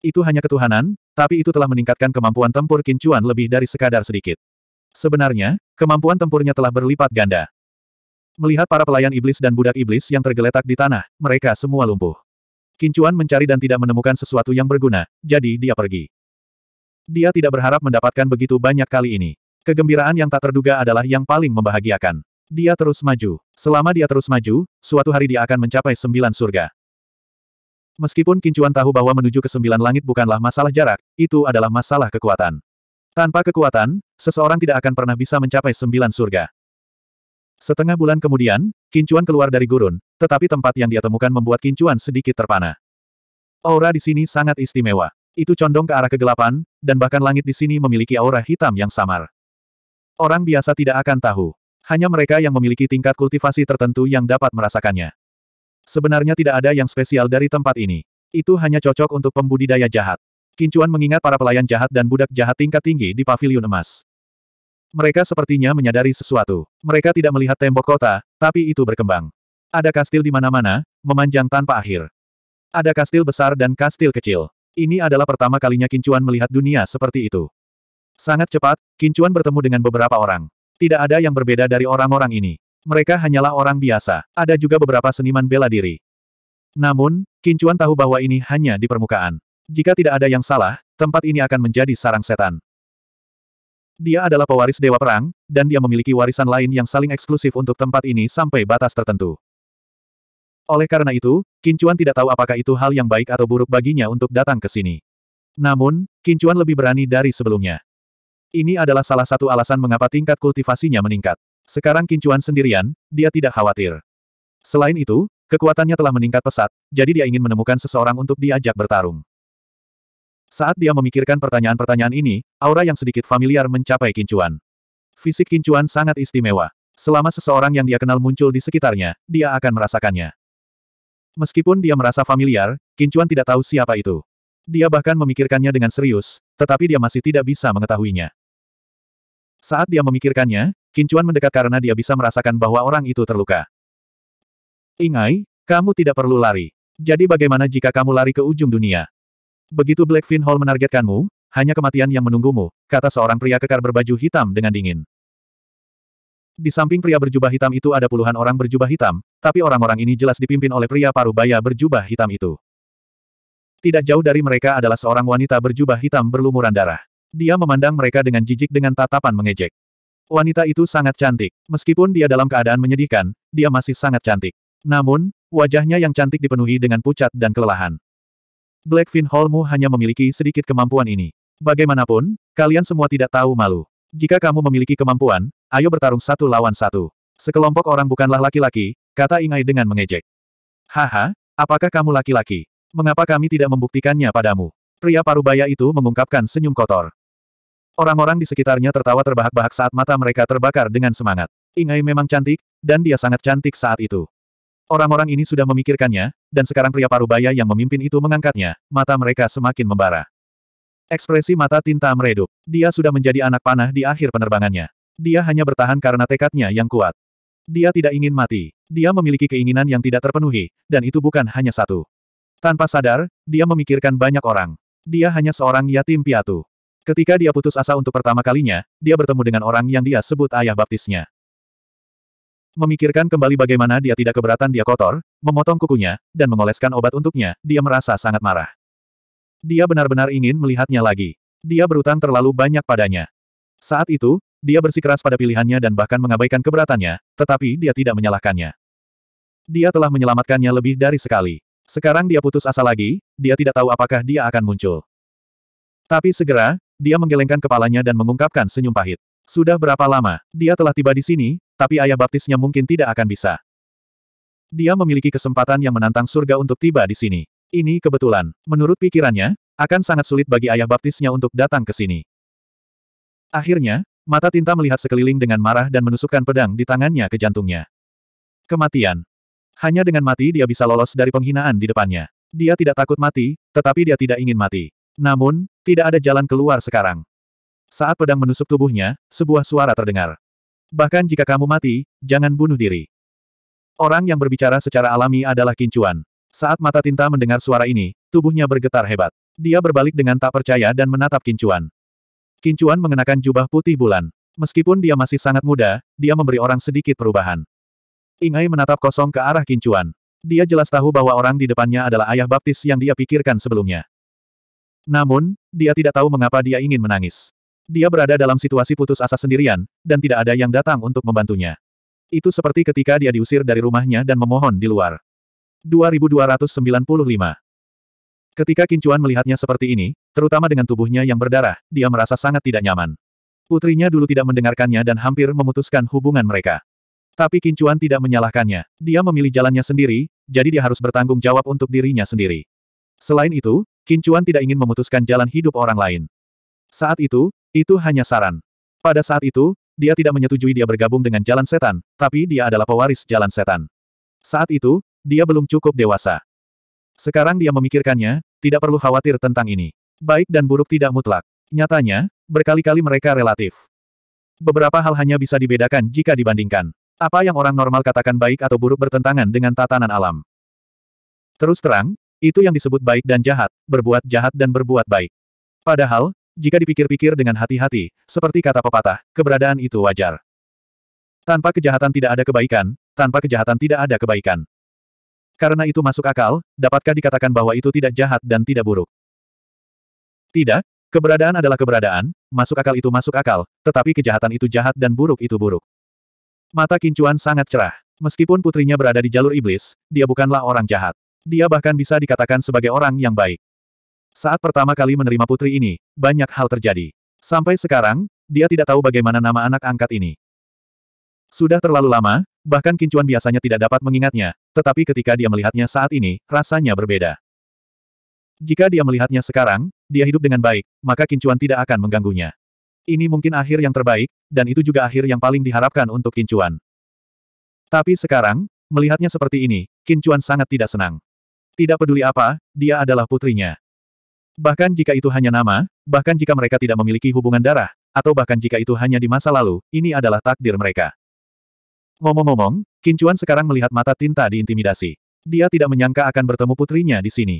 Itu hanya ketuhanan, tapi itu telah meningkatkan kemampuan tempur Kincuan lebih dari sekadar sedikit. Sebenarnya, kemampuan tempurnya telah berlipat ganda. Melihat para pelayan iblis dan budak iblis yang tergeletak di tanah, mereka semua lumpuh. Kincuan mencari dan tidak menemukan sesuatu yang berguna, jadi dia pergi. Dia tidak berharap mendapatkan begitu banyak kali ini. Kegembiraan yang tak terduga adalah yang paling membahagiakan. Dia terus maju. Selama dia terus maju, suatu hari dia akan mencapai sembilan surga. Meskipun Kincuan tahu bahwa menuju ke sembilan langit bukanlah masalah jarak, itu adalah masalah kekuatan. Tanpa kekuatan, seseorang tidak akan pernah bisa mencapai sembilan surga. Setengah bulan kemudian, Kincuan keluar dari gurun, tetapi tempat yang dia temukan membuat Kincuan sedikit terpana. Aura di sini sangat istimewa. Itu condong ke arah kegelapan, dan bahkan langit di sini memiliki aura hitam yang samar. Orang biasa tidak akan tahu. Hanya mereka yang memiliki tingkat kultivasi tertentu yang dapat merasakannya. Sebenarnya tidak ada yang spesial dari tempat ini. Itu hanya cocok untuk pembudidaya jahat. Kincuan mengingat para pelayan jahat dan budak jahat tingkat tinggi di pavilion emas. Mereka sepertinya menyadari sesuatu. Mereka tidak melihat tembok kota, tapi itu berkembang. Ada kastil di mana-mana, memanjang tanpa akhir. Ada kastil besar dan kastil kecil. Ini adalah pertama kalinya Kincuan melihat dunia seperti itu. Sangat cepat, Kincuan bertemu dengan beberapa orang. Tidak ada yang berbeda dari orang-orang ini. Mereka hanyalah orang biasa. Ada juga beberapa seniman bela diri. Namun, Kincuan tahu bahwa ini hanya di permukaan. Jika tidak ada yang salah, tempat ini akan menjadi sarang setan. Dia adalah pewaris Dewa Perang, dan dia memiliki warisan lain yang saling eksklusif untuk tempat ini sampai batas tertentu. Oleh karena itu, Kincuan tidak tahu apakah itu hal yang baik atau buruk baginya untuk datang ke sini. Namun, Kincuan lebih berani dari sebelumnya. Ini adalah salah satu alasan mengapa tingkat kultivasinya meningkat. Sekarang Kincuan sendirian, dia tidak khawatir. Selain itu, kekuatannya telah meningkat pesat, jadi dia ingin menemukan seseorang untuk diajak bertarung. Saat dia memikirkan pertanyaan-pertanyaan ini, aura yang sedikit familiar mencapai Kincuan. Fisik Kincuan sangat istimewa. Selama seseorang yang dia kenal muncul di sekitarnya, dia akan merasakannya. Meskipun dia merasa familiar, Kincuan tidak tahu siapa itu. Dia bahkan memikirkannya dengan serius, tetapi dia masih tidak bisa mengetahuinya. Saat dia memikirkannya, Kincuan mendekat karena dia bisa merasakan bahwa orang itu terluka. Ingai, kamu tidak perlu lari. Jadi bagaimana jika kamu lari ke ujung dunia? Begitu Blackfin Hall menargetkanmu, hanya kematian yang menunggumu, kata seorang pria kekar berbaju hitam dengan dingin. Di samping pria berjubah hitam itu ada puluhan orang berjubah hitam, tapi orang-orang ini jelas dipimpin oleh pria paruh baya berjubah hitam itu. Tidak jauh dari mereka adalah seorang wanita berjubah hitam berlumuran darah. Dia memandang mereka dengan jijik dengan tatapan mengejek. Wanita itu sangat cantik. Meskipun dia dalam keadaan menyedihkan, dia masih sangat cantik. Namun, wajahnya yang cantik dipenuhi dengan pucat dan kelelahan. Black Fin Hallmu hanya memiliki sedikit kemampuan ini. Bagaimanapun, kalian semua tidak tahu malu. Jika kamu memiliki kemampuan, ayo bertarung satu lawan satu. Sekelompok orang bukanlah laki-laki, kata Ingai dengan mengejek. Haha, apakah kamu laki-laki? Mengapa kami tidak membuktikannya padamu? Pria parubaya itu mengungkapkan senyum kotor. Orang-orang di sekitarnya tertawa terbahak-bahak saat mata mereka terbakar dengan semangat. Ingai memang cantik, dan dia sangat cantik saat itu. Orang-orang ini sudah memikirkannya, dan sekarang pria parubaya yang memimpin itu mengangkatnya, mata mereka semakin membara. Ekspresi mata tinta meredup. Dia sudah menjadi anak panah di akhir penerbangannya. Dia hanya bertahan karena tekadnya yang kuat. Dia tidak ingin mati. Dia memiliki keinginan yang tidak terpenuhi, dan itu bukan hanya satu. Tanpa sadar, dia memikirkan banyak orang. Dia hanya seorang yatim piatu. Ketika dia putus asa untuk pertama kalinya, dia bertemu dengan orang yang dia sebut ayah baptisnya. Memikirkan kembali bagaimana dia tidak keberatan dia kotor, memotong kukunya, dan mengoleskan obat untuknya, dia merasa sangat marah. Dia benar-benar ingin melihatnya lagi. Dia berutang terlalu banyak padanya. Saat itu, dia bersikeras pada pilihannya dan bahkan mengabaikan keberatannya, tetapi dia tidak menyalahkannya. Dia telah menyelamatkannya lebih dari sekali. Sekarang dia putus asa lagi, dia tidak tahu apakah dia akan muncul. Tapi segera, dia menggelengkan kepalanya dan mengungkapkan senyum pahit. Sudah berapa lama, dia telah tiba di sini, tapi ayah baptisnya mungkin tidak akan bisa. Dia memiliki kesempatan yang menantang surga untuk tiba di sini. Ini kebetulan. Menurut pikirannya, akan sangat sulit bagi ayah baptisnya untuk datang ke sini. Akhirnya, mata tinta melihat sekeliling dengan marah dan menusukkan pedang di tangannya ke jantungnya. Kematian. Hanya dengan mati dia bisa lolos dari penghinaan di depannya. Dia tidak takut mati, tetapi dia tidak ingin mati. Namun, tidak ada jalan keluar sekarang. Saat pedang menusuk tubuhnya, sebuah suara terdengar. Bahkan jika kamu mati, jangan bunuh diri. Orang yang berbicara secara alami adalah Kincuan. Saat mata tinta mendengar suara ini, tubuhnya bergetar hebat. Dia berbalik dengan tak percaya dan menatap Kincuan. Kincuan mengenakan jubah putih bulan. Meskipun dia masih sangat muda, dia memberi orang sedikit perubahan. Ingai menatap kosong ke arah Kincuan. Dia jelas tahu bahwa orang di depannya adalah ayah baptis yang dia pikirkan sebelumnya. Namun, dia tidak tahu mengapa dia ingin menangis. Dia berada dalam situasi putus asa sendirian, dan tidak ada yang datang untuk membantunya. Itu seperti ketika dia diusir dari rumahnya dan memohon di luar. 2295 Ketika Kincuan melihatnya seperti ini, terutama dengan tubuhnya yang berdarah, dia merasa sangat tidak nyaman. Putrinya dulu tidak mendengarkannya dan hampir memutuskan hubungan mereka. Tapi Kincuan tidak menyalahkannya. Dia memilih jalannya sendiri, jadi dia harus bertanggung jawab untuk dirinya sendiri. Selain itu, Kincuan tidak ingin memutuskan jalan hidup orang lain. Saat itu, itu hanya saran. Pada saat itu, dia tidak menyetujui dia bergabung dengan jalan setan, tapi dia adalah pewaris jalan setan. Saat itu, dia belum cukup dewasa. Sekarang dia memikirkannya, tidak perlu khawatir tentang ini. Baik dan buruk tidak mutlak. Nyatanya, berkali-kali mereka relatif. Beberapa hal hanya bisa dibedakan jika dibandingkan. Apa yang orang normal katakan baik atau buruk bertentangan dengan tatanan alam. Terus terang, itu yang disebut baik dan jahat, berbuat jahat dan berbuat baik. Padahal, jika dipikir-pikir dengan hati-hati, seperti kata pepatah, keberadaan itu wajar. Tanpa kejahatan tidak ada kebaikan, tanpa kejahatan tidak ada kebaikan. Karena itu masuk akal, dapatkah dikatakan bahwa itu tidak jahat dan tidak buruk? Tidak, keberadaan adalah keberadaan, masuk akal itu masuk akal, tetapi kejahatan itu jahat dan buruk itu buruk. Mata Kincuan sangat cerah. Meskipun putrinya berada di jalur iblis, dia bukanlah orang jahat. Dia bahkan bisa dikatakan sebagai orang yang baik. Saat pertama kali menerima putri ini, banyak hal terjadi. Sampai sekarang, dia tidak tahu bagaimana nama anak angkat ini. Sudah terlalu lama, bahkan Kincuan biasanya tidak dapat mengingatnya, tetapi ketika dia melihatnya saat ini, rasanya berbeda. Jika dia melihatnya sekarang, dia hidup dengan baik, maka Kincuan tidak akan mengganggunya. Ini mungkin akhir yang terbaik, dan itu juga akhir yang paling diharapkan untuk Kincuan. Tapi sekarang, melihatnya seperti ini, Kincuan sangat tidak senang. Tidak peduli apa, dia adalah putrinya. Bahkan jika itu hanya nama, bahkan jika mereka tidak memiliki hubungan darah, atau bahkan jika itu hanya di masa lalu, ini adalah takdir mereka. Ngomong-ngomong, Kincuan sekarang melihat mata tinta diintimidasi. Dia tidak menyangka akan bertemu putrinya di sini.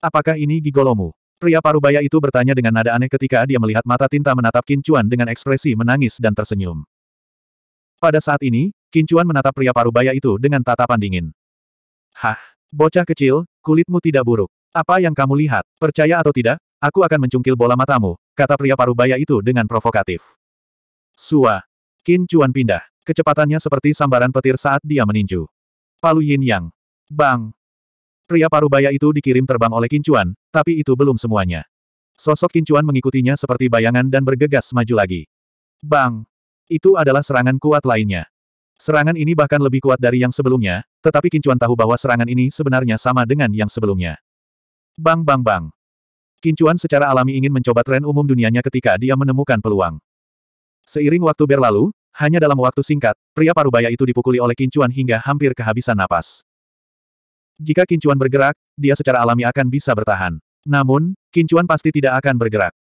Apakah ini gigolomu? Pria parubaya itu bertanya dengan nada aneh ketika dia melihat mata tinta menatap Kincuan dengan ekspresi menangis dan tersenyum. Pada saat ini, Kincuan menatap pria parubaya itu dengan tatapan dingin. Hah, bocah kecil, kulitmu tidak buruk. Apa yang kamu lihat? Percaya atau tidak, aku akan mencungkil bola matamu, kata pria parubaya itu dengan provokatif. Sua. Qin Chuan pindah. Kecepatannya seperti sambaran petir saat dia meninju. Palu Yin Yang. Bang. Pria parubaya itu dikirim terbang oleh Kin Chuan, tapi itu belum semuanya. Sosok Kin Chuan mengikutinya seperti bayangan dan bergegas maju lagi. Bang. Itu adalah serangan kuat lainnya. Serangan ini bahkan lebih kuat dari yang sebelumnya, tetapi Qin Chuan tahu bahwa serangan ini sebenarnya sama dengan yang sebelumnya. Bang bang bang. Kincuan secara alami ingin mencoba tren umum dunianya ketika dia menemukan peluang. Seiring waktu berlalu, hanya dalam waktu singkat, pria parubaya itu dipukuli oleh Kincuan hingga hampir kehabisan napas. Jika Kincuan bergerak, dia secara alami akan bisa bertahan. Namun, Kincuan pasti tidak akan bergerak.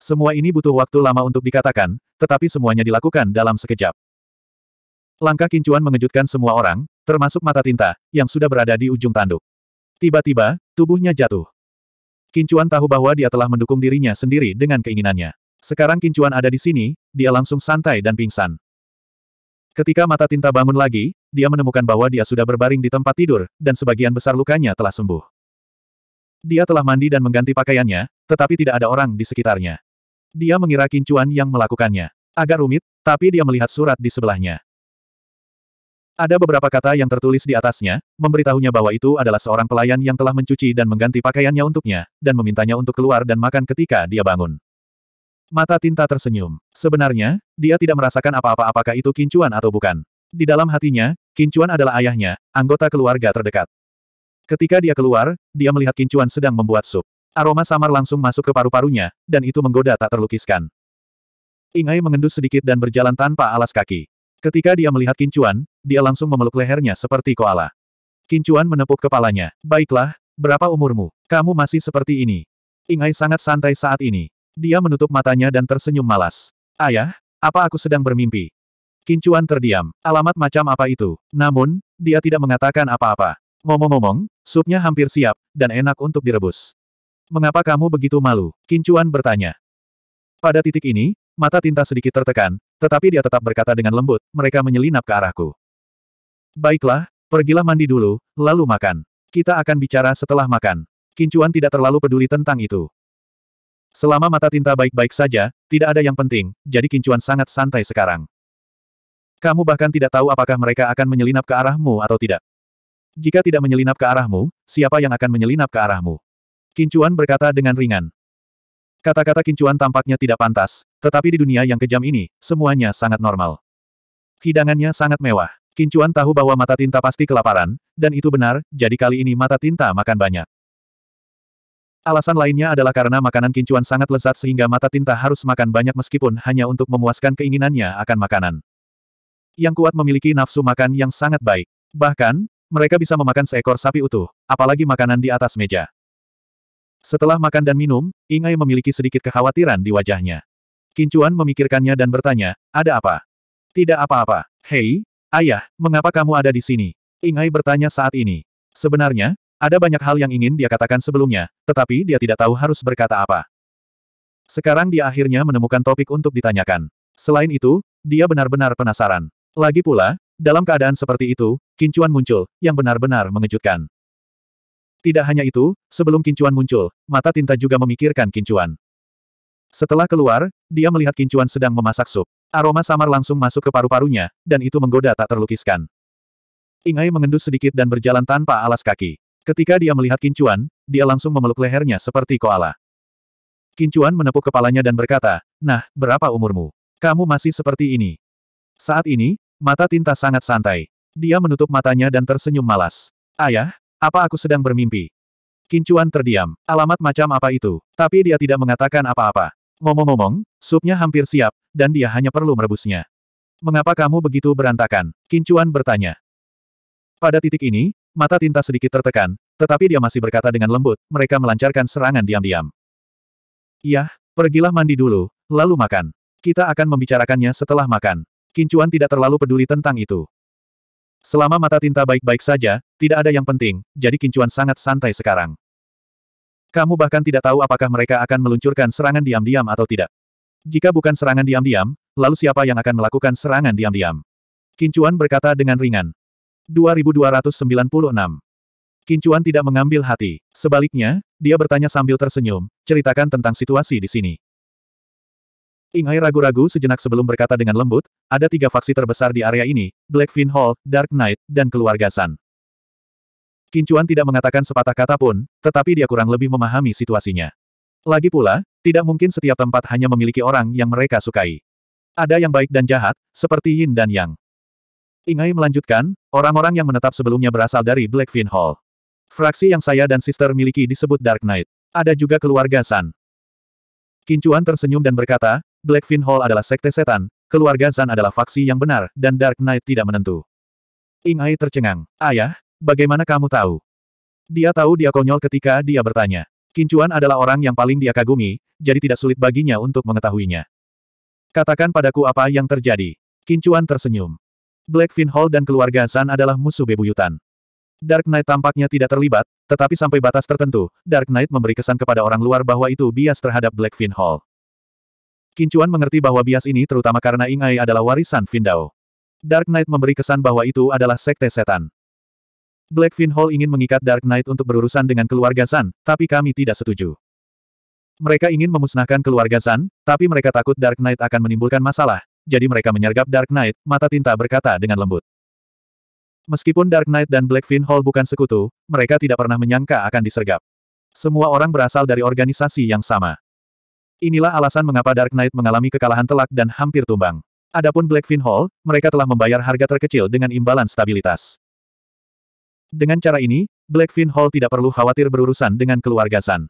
Semua ini butuh waktu lama untuk dikatakan, tetapi semuanya dilakukan dalam sekejap. Langkah Kincuan mengejutkan semua orang, termasuk mata tinta, yang sudah berada di ujung tanduk. Tiba-tiba, tubuhnya jatuh. Kincuan tahu bahwa dia telah mendukung dirinya sendiri dengan keinginannya. Sekarang Kincuan ada di sini, dia langsung santai dan pingsan. Ketika mata tinta bangun lagi, dia menemukan bahwa dia sudah berbaring di tempat tidur, dan sebagian besar lukanya telah sembuh. Dia telah mandi dan mengganti pakaiannya, tetapi tidak ada orang di sekitarnya. Dia mengira Kincuan yang melakukannya. Agak rumit, tapi dia melihat surat di sebelahnya. Ada beberapa kata yang tertulis di atasnya, memberitahunya bahwa itu adalah seorang pelayan yang telah mencuci dan mengganti pakaiannya untuknya, dan memintanya untuk keluar dan makan ketika dia bangun. Mata tinta tersenyum. Sebenarnya, dia tidak merasakan apa-apa apakah itu kincuan atau bukan. Di dalam hatinya, kincuan adalah ayahnya, anggota keluarga terdekat. Ketika dia keluar, dia melihat kincuan sedang membuat sup. Aroma samar langsung masuk ke paru-parunya, dan itu menggoda tak terlukiskan. Ingai mengendus sedikit dan berjalan tanpa alas kaki. Ketika dia melihat Kincuan, dia langsung memeluk lehernya seperti koala. Kincuan menepuk kepalanya. Baiklah, berapa umurmu? Kamu masih seperti ini. Ingai sangat santai saat ini. Dia menutup matanya dan tersenyum malas. Ayah, apa aku sedang bermimpi? Kincuan terdiam. Alamat macam apa itu? Namun, dia tidak mengatakan apa-apa. Ngomong-ngomong, supnya hampir siap, dan enak untuk direbus. Mengapa kamu begitu malu? Kincuan bertanya. Pada titik ini, Mata tinta sedikit tertekan, tetapi dia tetap berkata dengan lembut, mereka menyelinap ke arahku. Baiklah, pergilah mandi dulu, lalu makan. Kita akan bicara setelah makan. Kincuan tidak terlalu peduli tentang itu. Selama mata tinta baik-baik saja, tidak ada yang penting, jadi Kincuan sangat santai sekarang. Kamu bahkan tidak tahu apakah mereka akan menyelinap ke arahmu atau tidak. Jika tidak menyelinap ke arahmu, siapa yang akan menyelinap ke arahmu? Kincuan berkata dengan ringan. Kata-kata kincuan tampaknya tidak pantas, tetapi di dunia yang kejam ini, semuanya sangat normal. Hidangannya sangat mewah. Kincuan tahu bahwa mata tinta pasti kelaparan, dan itu benar, jadi kali ini mata tinta makan banyak. Alasan lainnya adalah karena makanan kincuan sangat lezat sehingga mata tinta harus makan banyak meskipun hanya untuk memuaskan keinginannya akan makanan. Yang kuat memiliki nafsu makan yang sangat baik. Bahkan, mereka bisa memakan seekor sapi utuh, apalagi makanan di atas meja. Setelah makan dan minum, Ingai memiliki sedikit kekhawatiran di wajahnya. Kincuan memikirkannya dan bertanya, ada apa? Tidak apa-apa. Hei, ayah, mengapa kamu ada di sini? Ingai bertanya saat ini. Sebenarnya, ada banyak hal yang ingin dia katakan sebelumnya, tetapi dia tidak tahu harus berkata apa. Sekarang dia akhirnya menemukan topik untuk ditanyakan. Selain itu, dia benar-benar penasaran. Lagi pula, dalam keadaan seperti itu, Kincuan muncul, yang benar-benar mengejutkan. Tidak hanya itu, sebelum Kincuan muncul, mata tinta juga memikirkan Kincuan. Setelah keluar, dia melihat Kincuan sedang memasak sup. Aroma samar langsung masuk ke paru-parunya, dan itu menggoda tak terlukiskan. Ingai mengendus sedikit dan berjalan tanpa alas kaki. Ketika dia melihat Kincuan, dia langsung memeluk lehernya seperti koala. Kincuan menepuk kepalanya dan berkata, Nah, berapa umurmu? Kamu masih seperti ini. Saat ini, mata tinta sangat santai. Dia menutup matanya dan tersenyum malas. Ayah, apa aku sedang bermimpi? Kincuan terdiam. Alamat macam apa itu? Tapi dia tidak mengatakan apa-apa. Ngomong-ngomong, supnya hampir siap, dan dia hanya perlu merebusnya. Mengapa kamu begitu berantakan? Kincuan bertanya. Pada titik ini, mata tinta sedikit tertekan, tetapi dia masih berkata dengan lembut, mereka melancarkan serangan diam-diam. Yah, pergilah mandi dulu, lalu makan. Kita akan membicarakannya setelah makan. Kincuan tidak terlalu peduli tentang itu. Selama mata tinta baik-baik saja, tidak ada yang penting, jadi Kincuan sangat santai sekarang. Kamu bahkan tidak tahu apakah mereka akan meluncurkan serangan diam-diam atau tidak. Jika bukan serangan diam-diam, lalu siapa yang akan melakukan serangan diam-diam? Kincuan berkata dengan ringan. 2296. Kincuan tidak mengambil hati. Sebaliknya, dia bertanya sambil tersenyum, ceritakan tentang situasi di sini. King ragu-ragu sejenak sebelum berkata dengan lembut, ada tiga faksi terbesar di area ini, Blackfin Hall, Dark Knight, dan keluarga San. Kincuan tidak mengatakan sepatah kata pun, tetapi dia kurang lebih memahami situasinya. Lagi pula, tidak mungkin setiap tempat hanya memiliki orang yang mereka sukai. Ada yang baik dan jahat, seperti Yin dan Yang. Ingai melanjutkan, orang-orang yang menetap sebelumnya berasal dari Blackfin Hall. Fraksi yang saya dan sister miliki disebut Dark Knight. Ada juga keluarga San. Kincuan tersenyum dan berkata, Blackfin Hall adalah sekte setan, keluarga Zan adalah faksi yang benar, dan Dark Knight tidak menentu. Ing Ai tercengang. Ayah, bagaimana kamu tahu? Dia tahu dia konyol ketika dia bertanya. Kincuan adalah orang yang paling dia kagumi, jadi tidak sulit baginya untuk mengetahuinya. Katakan padaku apa yang terjadi. Kincuan tersenyum. Blackfin Hall dan keluarga Zan adalah musuh bebuyutan. Dark Knight tampaknya tidak terlibat, tetapi sampai batas tertentu, Dark Knight memberi kesan kepada orang luar bahwa itu bias terhadap Blackfin Hall. Kincuan mengerti bahwa bias ini terutama karena Ingai adalah warisan Findao. Dark Knight memberi kesan bahwa itu adalah sekte setan. Black Fin Hall ingin mengikat Dark Knight untuk berurusan dengan keluarga San, tapi kami tidak setuju. Mereka ingin memusnahkan keluarga San, tapi mereka takut Dark Knight akan menimbulkan masalah, jadi mereka menyergap Dark Knight, mata tinta berkata dengan lembut. Meskipun Dark Knight dan Black Fin Hall bukan sekutu, mereka tidak pernah menyangka akan disergap. Semua orang berasal dari organisasi yang sama. Inilah alasan mengapa Dark Knight mengalami kekalahan telak dan hampir tumbang. Adapun Blackfin Hall, mereka telah membayar harga terkecil dengan imbalan stabilitas. Dengan cara ini, Blackfin Hall tidak perlu khawatir berurusan dengan keluarga San.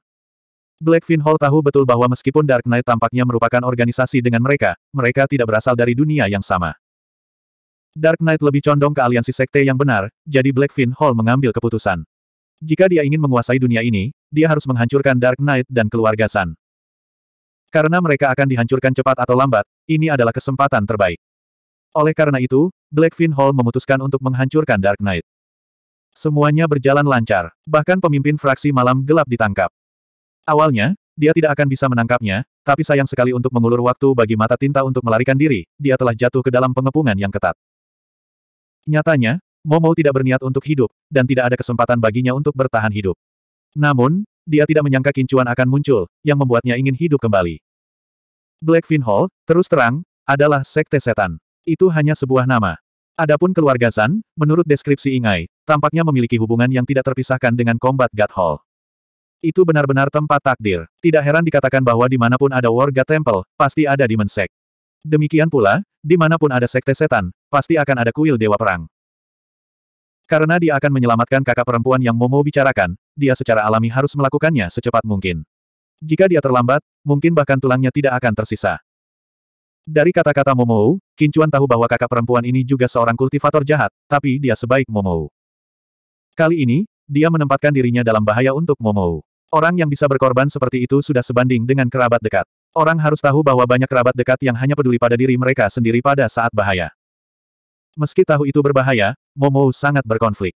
Blackfin Hall tahu betul bahwa meskipun Dark Knight tampaknya merupakan organisasi dengan mereka, mereka tidak berasal dari dunia yang sama. Dark Knight lebih condong ke aliansi sekte yang benar, jadi Blackfin Hall mengambil keputusan. Jika dia ingin menguasai dunia ini, dia harus menghancurkan Dark Knight dan keluarga San. Karena mereka akan dihancurkan cepat atau lambat, ini adalah kesempatan terbaik. Oleh karena itu, Blackfin Hall memutuskan untuk menghancurkan Dark Knight. Semuanya berjalan lancar, bahkan pemimpin fraksi malam gelap ditangkap. Awalnya, dia tidak akan bisa menangkapnya, tapi sayang sekali untuk mengulur waktu bagi mata tinta untuk melarikan diri, dia telah jatuh ke dalam pengepungan yang ketat. Nyatanya, Momo tidak berniat untuk hidup, dan tidak ada kesempatan baginya untuk bertahan hidup. Namun, dia tidak menyangka kincuan akan muncul, yang membuatnya ingin hidup kembali. Blackfin Hall, terus terang, adalah sekte setan. Itu hanya sebuah nama. Adapun keluarga Zan, menurut deskripsi Ingai, tampaknya memiliki hubungan yang tidak terpisahkan dengan Combat God Hall. Itu benar-benar tempat takdir. Tidak heran dikatakan bahwa dimanapun ada warga Temple, pasti ada Demon Sect. Demikian pula, dimanapun ada sekte setan, pasti akan ada kuil dewa perang. Karena dia akan menyelamatkan kakak perempuan yang Momo bicarakan, dia secara alami harus melakukannya secepat mungkin. Jika dia terlambat, mungkin bahkan tulangnya tidak akan tersisa. Dari kata-kata Momou, Kincuan tahu bahwa kakak perempuan ini juga seorang kultivator jahat, tapi dia sebaik Momou. Kali ini, dia menempatkan dirinya dalam bahaya untuk Momou. Orang yang bisa berkorban seperti itu sudah sebanding dengan kerabat dekat. Orang harus tahu bahwa banyak kerabat dekat yang hanya peduli pada diri mereka sendiri pada saat bahaya. Meski tahu itu berbahaya, Momou sangat berkonflik.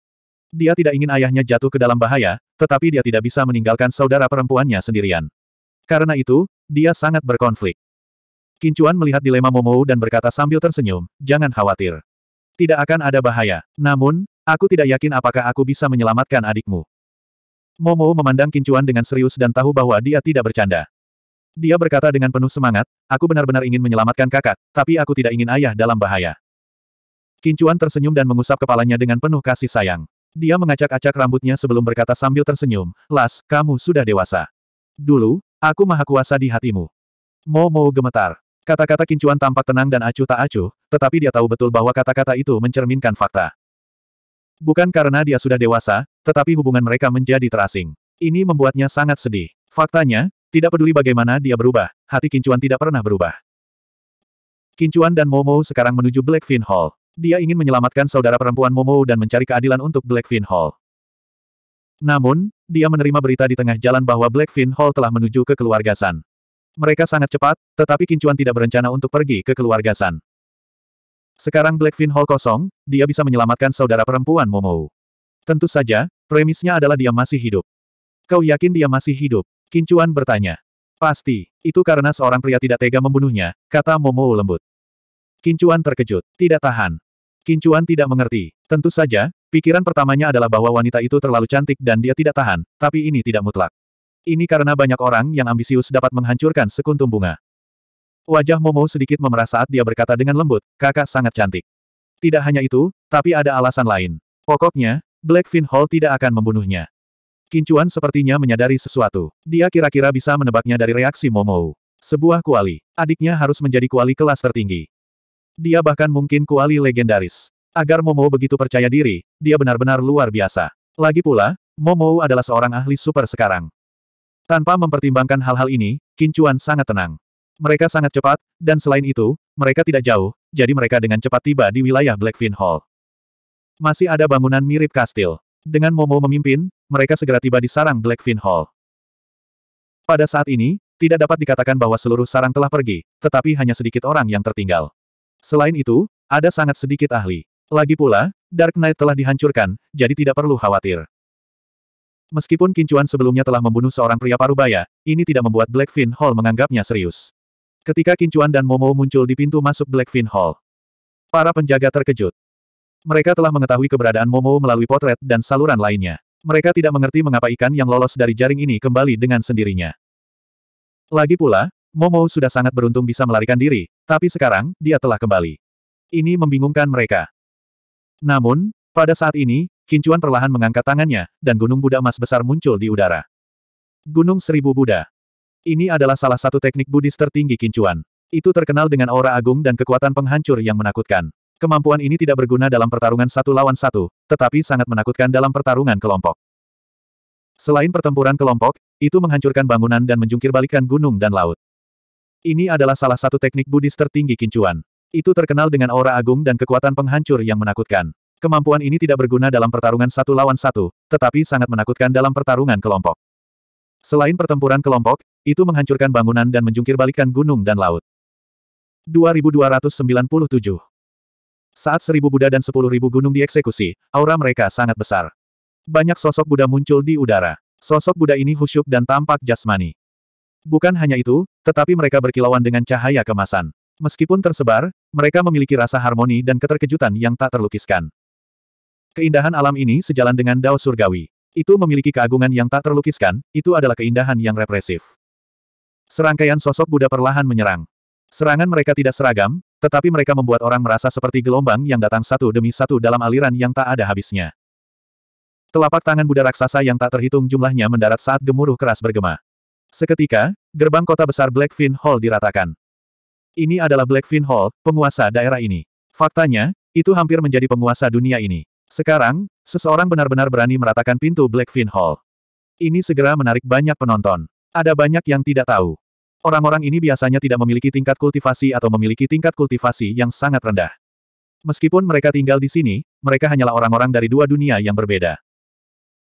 Dia tidak ingin ayahnya jatuh ke dalam bahaya, tetapi dia tidak bisa meninggalkan saudara perempuannya sendirian. Karena itu, dia sangat berkonflik. Kincuan melihat dilema Momou dan berkata sambil tersenyum, jangan khawatir. Tidak akan ada bahaya. Namun, aku tidak yakin apakah aku bisa menyelamatkan adikmu. Momou memandang Kincuan dengan serius dan tahu bahwa dia tidak bercanda. Dia berkata dengan penuh semangat, aku benar-benar ingin menyelamatkan kakak, tapi aku tidak ingin ayah dalam bahaya. Kincuan tersenyum dan mengusap kepalanya dengan penuh kasih sayang. Dia mengacak-acak rambutnya sebelum berkata sambil tersenyum, Las, kamu sudah dewasa. Dulu, aku maha kuasa di hatimu. Momo gemetar. Kata-kata kincuan tampak tenang dan acuh tak acuh, tetapi dia tahu betul bahwa kata-kata itu mencerminkan fakta. Bukan karena dia sudah dewasa, tetapi hubungan mereka menjadi terasing. Ini membuatnya sangat sedih. Faktanya, tidak peduli bagaimana dia berubah, hati kincuan tidak pernah berubah. Kincuan dan Momo sekarang menuju Blackfin Hall. Dia ingin menyelamatkan saudara perempuan Momo dan mencari keadilan untuk Blackfin Hall. Namun, dia menerima berita di tengah jalan bahwa Blackfin Hall telah menuju ke keluarga San. Mereka sangat cepat, tetapi Kincuan tidak berencana untuk pergi ke keluarga San. Sekarang Blackfin Hall kosong, dia bisa menyelamatkan saudara perempuan Momo. Tentu saja, premisnya adalah dia masih hidup. Kau yakin dia masih hidup? Kincuan bertanya. Pasti, itu karena seorang pria tidak tega membunuhnya, kata Momo lembut. Kincuan terkejut, tidak tahan. Kincuan tidak mengerti. Tentu saja, pikiran pertamanya adalah bahwa wanita itu terlalu cantik dan dia tidak tahan, tapi ini tidak mutlak. Ini karena banyak orang yang ambisius dapat menghancurkan sekuntum bunga. Wajah Momo sedikit memerah saat dia berkata dengan lembut, kakak sangat cantik. Tidak hanya itu, tapi ada alasan lain. Pokoknya, Blackfin Hall tidak akan membunuhnya. Kincuan sepertinya menyadari sesuatu. Dia kira-kira bisa menebaknya dari reaksi Momo. Sebuah kuali. Adiknya harus menjadi kuali kelas tertinggi. Dia bahkan mungkin kuali legendaris. Agar Momo begitu percaya diri, dia benar-benar luar biasa. Lagi pula, Momo adalah seorang ahli super sekarang. Tanpa mempertimbangkan hal-hal ini, Kincuan sangat tenang. Mereka sangat cepat, dan selain itu, mereka tidak jauh, jadi mereka dengan cepat tiba di wilayah Blackfin Hall. Masih ada bangunan mirip kastil. Dengan Momo memimpin, mereka segera tiba di sarang Blackfin Hall. Pada saat ini, tidak dapat dikatakan bahwa seluruh sarang telah pergi, tetapi hanya sedikit orang yang tertinggal. Selain itu, ada sangat sedikit ahli. Lagi pula, Dark Knight telah dihancurkan, jadi tidak perlu khawatir. Meskipun Kincuan sebelumnya telah membunuh seorang pria parubaya, ini tidak membuat Blackfin Hall menganggapnya serius. Ketika Kincuan dan Momo muncul di pintu masuk Blackfin Hall, para penjaga terkejut. Mereka telah mengetahui keberadaan Momo melalui potret dan saluran lainnya. Mereka tidak mengerti mengapa ikan yang lolos dari jaring ini kembali dengan sendirinya. Lagi pula, Momo sudah sangat beruntung bisa melarikan diri, tapi sekarang, dia telah kembali. Ini membingungkan mereka. Namun, pada saat ini, Kincuan perlahan mengangkat tangannya, dan gunung Buddha emas besar muncul di udara. Gunung Seribu Buddha. Ini adalah salah satu teknik Buddhis tertinggi Kincuan. Itu terkenal dengan aura agung dan kekuatan penghancur yang menakutkan. Kemampuan ini tidak berguna dalam pertarungan satu lawan satu, tetapi sangat menakutkan dalam pertarungan kelompok. Selain pertempuran kelompok, itu menghancurkan bangunan dan menjungkirbalikkan gunung dan laut. Ini adalah salah satu teknik Buddhis tertinggi kincuan. Itu terkenal dengan aura agung dan kekuatan penghancur yang menakutkan. Kemampuan ini tidak berguna dalam pertarungan satu lawan satu, tetapi sangat menakutkan dalam pertarungan kelompok. Selain pertempuran kelompok, itu menghancurkan bangunan dan menjungkirbalikkan gunung dan laut. 2297 Saat seribu Buddha dan sepuluh ribu gunung dieksekusi, aura mereka sangat besar. Banyak sosok Buddha muncul di udara. Sosok Buddha ini husyuk dan tampak jasmani. Bukan hanya itu, tetapi mereka berkilauan dengan cahaya kemasan. Meskipun tersebar, mereka memiliki rasa harmoni dan keterkejutan yang tak terlukiskan. Keindahan alam ini sejalan dengan Dao Surgawi. Itu memiliki keagungan yang tak terlukiskan, itu adalah keindahan yang represif. Serangkaian sosok Buddha perlahan menyerang. Serangan mereka tidak seragam, tetapi mereka membuat orang merasa seperti gelombang yang datang satu demi satu dalam aliran yang tak ada habisnya. Telapak tangan Buddha raksasa yang tak terhitung jumlahnya mendarat saat gemuruh keras bergema. Seketika, gerbang kota besar Blackfin Hall diratakan. Ini adalah Blackfin Hall, penguasa daerah ini. Faktanya, itu hampir menjadi penguasa dunia ini. Sekarang, seseorang benar-benar berani meratakan pintu Blackfin Hall. Ini segera menarik banyak penonton. Ada banyak yang tidak tahu. Orang-orang ini biasanya tidak memiliki tingkat kultivasi atau memiliki tingkat kultivasi yang sangat rendah. Meskipun mereka tinggal di sini, mereka hanyalah orang-orang dari dua dunia yang berbeda.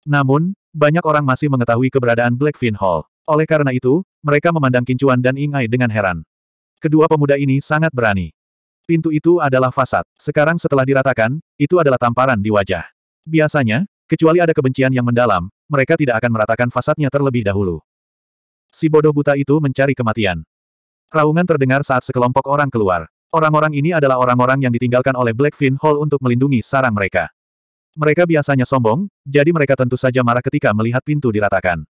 Namun, banyak orang masih mengetahui keberadaan Blackfin Hall. Oleh karena itu, mereka memandang Kincuan dan Ingai dengan heran. Kedua pemuda ini sangat berani. Pintu itu adalah fasad. Sekarang setelah diratakan, itu adalah tamparan di wajah. Biasanya, kecuali ada kebencian yang mendalam, mereka tidak akan meratakan fasadnya terlebih dahulu. Si bodoh buta itu mencari kematian. Raungan terdengar saat sekelompok orang keluar. Orang-orang ini adalah orang-orang yang ditinggalkan oleh Blackfin Hall untuk melindungi sarang mereka. Mereka biasanya sombong, jadi mereka tentu saja marah ketika melihat pintu diratakan.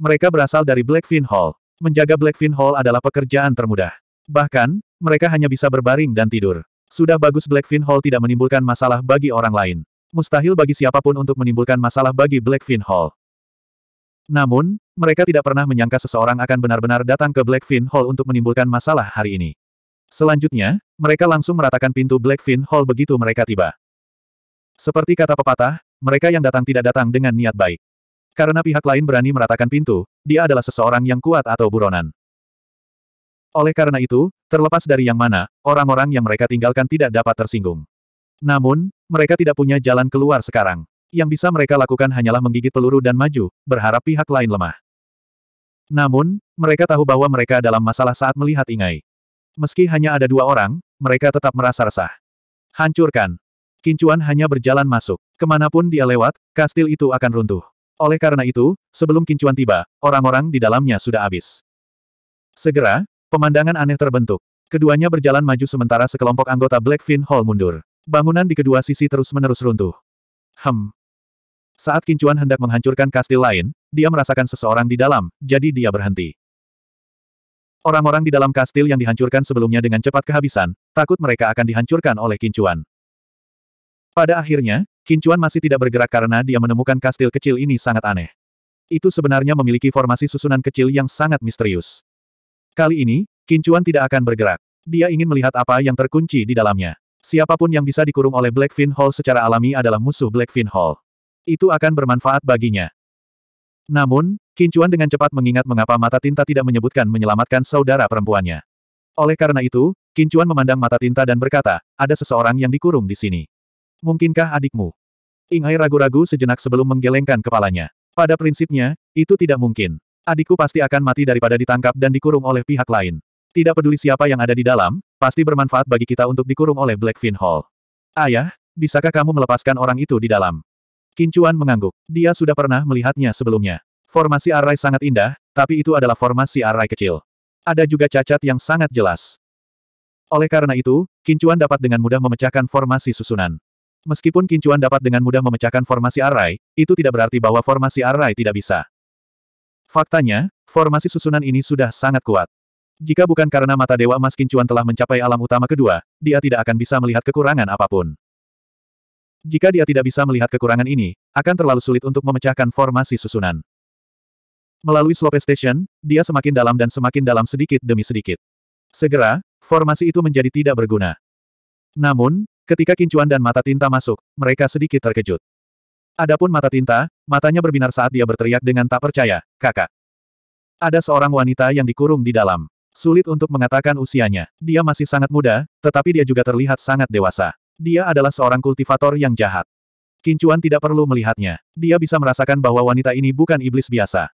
Mereka berasal dari Blackfin Hall. Menjaga Blackfin Hall adalah pekerjaan termudah. Bahkan, mereka hanya bisa berbaring dan tidur. Sudah bagus Blackfin Hall tidak menimbulkan masalah bagi orang lain. Mustahil bagi siapapun untuk menimbulkan masalah bagi Blackfin Hall. Namun, mereka tidak pernah menyangka seseorang akan benar-benar datang ke Blackfin Hall untuk menimbulkan masalah hari ini. Selanjutnya, mereka langsung meratakan pintu Blackfin Hall begitu mereka tiba. Seperti kata pepatah, mereka yang datang tidak datang dengan niat baik. Karena pihak lain berani meratakan pintu, dia adalah seseorang yang kuat atau buronan. Oleh karena itu, terlepas dari yang mana, orang-orang yang mereka tinggalkan tidak dapat tersinggung. Namun, mereka tidak punya jalan keluar sekarang. Yang bisa mereka lakukan hanyalah menggigit peluru dan maju, berharap pihak lain lemah. Namun, mereka tahu bahwa mereka dalam masalah saat melihat Ingai. Meski hanya ada dua orang, mereka tetap merasa resah. Hancurkan. Kincuan hanya berjalan masuk. Kemanapun dia lewat, kastil itu akan runtuh. Oleh karena itu, sebelum kincuan tiba, orang-orang di dalamnya sudah habis. Segera, pemandangan aneh terbentuk. Keduanya berjalan maju sementara sekelompok anggota Blackfin Hall mundur. Bangunan di kedua sisi terus-menerus runtuh. Hem. Saat kincuan hendak menghancurkan kastil lain, dia merasakan seseorang di dalam, jadi dia berhenti. Orang-orang di dalam kastil yang dihancurkan sebelumnya dengan cepat kehabisan, takut mereka akan dihancurkan oleh kincuan. Pada akhirnya, Kincuan masih tidak bergerak karena dia menemukan kastil kecil ini sangat aneh. Itu sebenarnya memiliki formasi susunan kecil yang sangat misterius. Kali ini, Kincuan tidak akan bergerak. Dia ingin melihat apa yang terkunci di dalamnya. Siapapun yang bisa dikurung oleh Blackfin Hall secara alami adalah musuh Blackfin Hall. Itu akan bermanfaat baginya. Namun, Kincuan dengan cepat mengingat mengapa mata tinta tidak menyebutkan menyelamatkan saudara perempuannya. Oleh karena itu, Kincuan memandang mata tinta dan berkata, ada seseorang yang dikurung di sini. Mungkinkah adikmu? Ing ragu-ragu sejenak sebelum menggelengkan kepalanya. Pada prinsipnya, itu tidak mungkin. Adikku pasti akan mati daripada ditangkap dan dikurung oleh pihak lain. Tidak peduli siapa yang ada di dalam, pasti bermanfaat bagi kita untuk dikurung oleh Blackfin Hall. Ayah, bisakah kamu melepaskan orang itu di dalam? Kincuan mengangguk. Dia sudah pernah melihatnya sebelumnya. Formasi arai sangat indah, tapi itu adalah formasi arai kecil. Ada juga cacat yang sangat jelas. Oleh karena itu, Kincuan dapat dengan mudah memecahkan formasi susunan. Meskipun Kincuan dapat dengan mudah memecahkan formasi arai, itu tidak berarti bahwa formasi arai tidak bisa. Faktanya, formasi susunan ini sudah sangat kuat. Jika bukan karena mata Dewa Emas Kincuan telah mencapai alam utama kedua, dia tidak akan bisa melihat kekurangan apapun. Jika dia tidak bisa melihat kekurangan ini, akan terlalu sulit untuk memecahkan formasi susunan. Melalui Slope Station, dia semakin dalam dan semakin dalam sedikit demi sedikit. Segera, formasi itu menjadi tidak berguna. Namun, Ketika kincuan dan mata tinta masuk, mereka sedikit terkejut. Adapun mata tinta, matanya berbinar saat dia berteriak dengan tak percaya, kakak. Ada seorang wanita yang dikurung di dalam. Sulit untuk mengatakan usianya. Dia masih sangat muda, tetapi dia juga terlihat sangat dewasa. Dia adalah seorang kultivator yang jahat. Kincuan tidak perlu melihatnya. Dia bisa merasakan bahwa wanita ini bukan iblis biasa.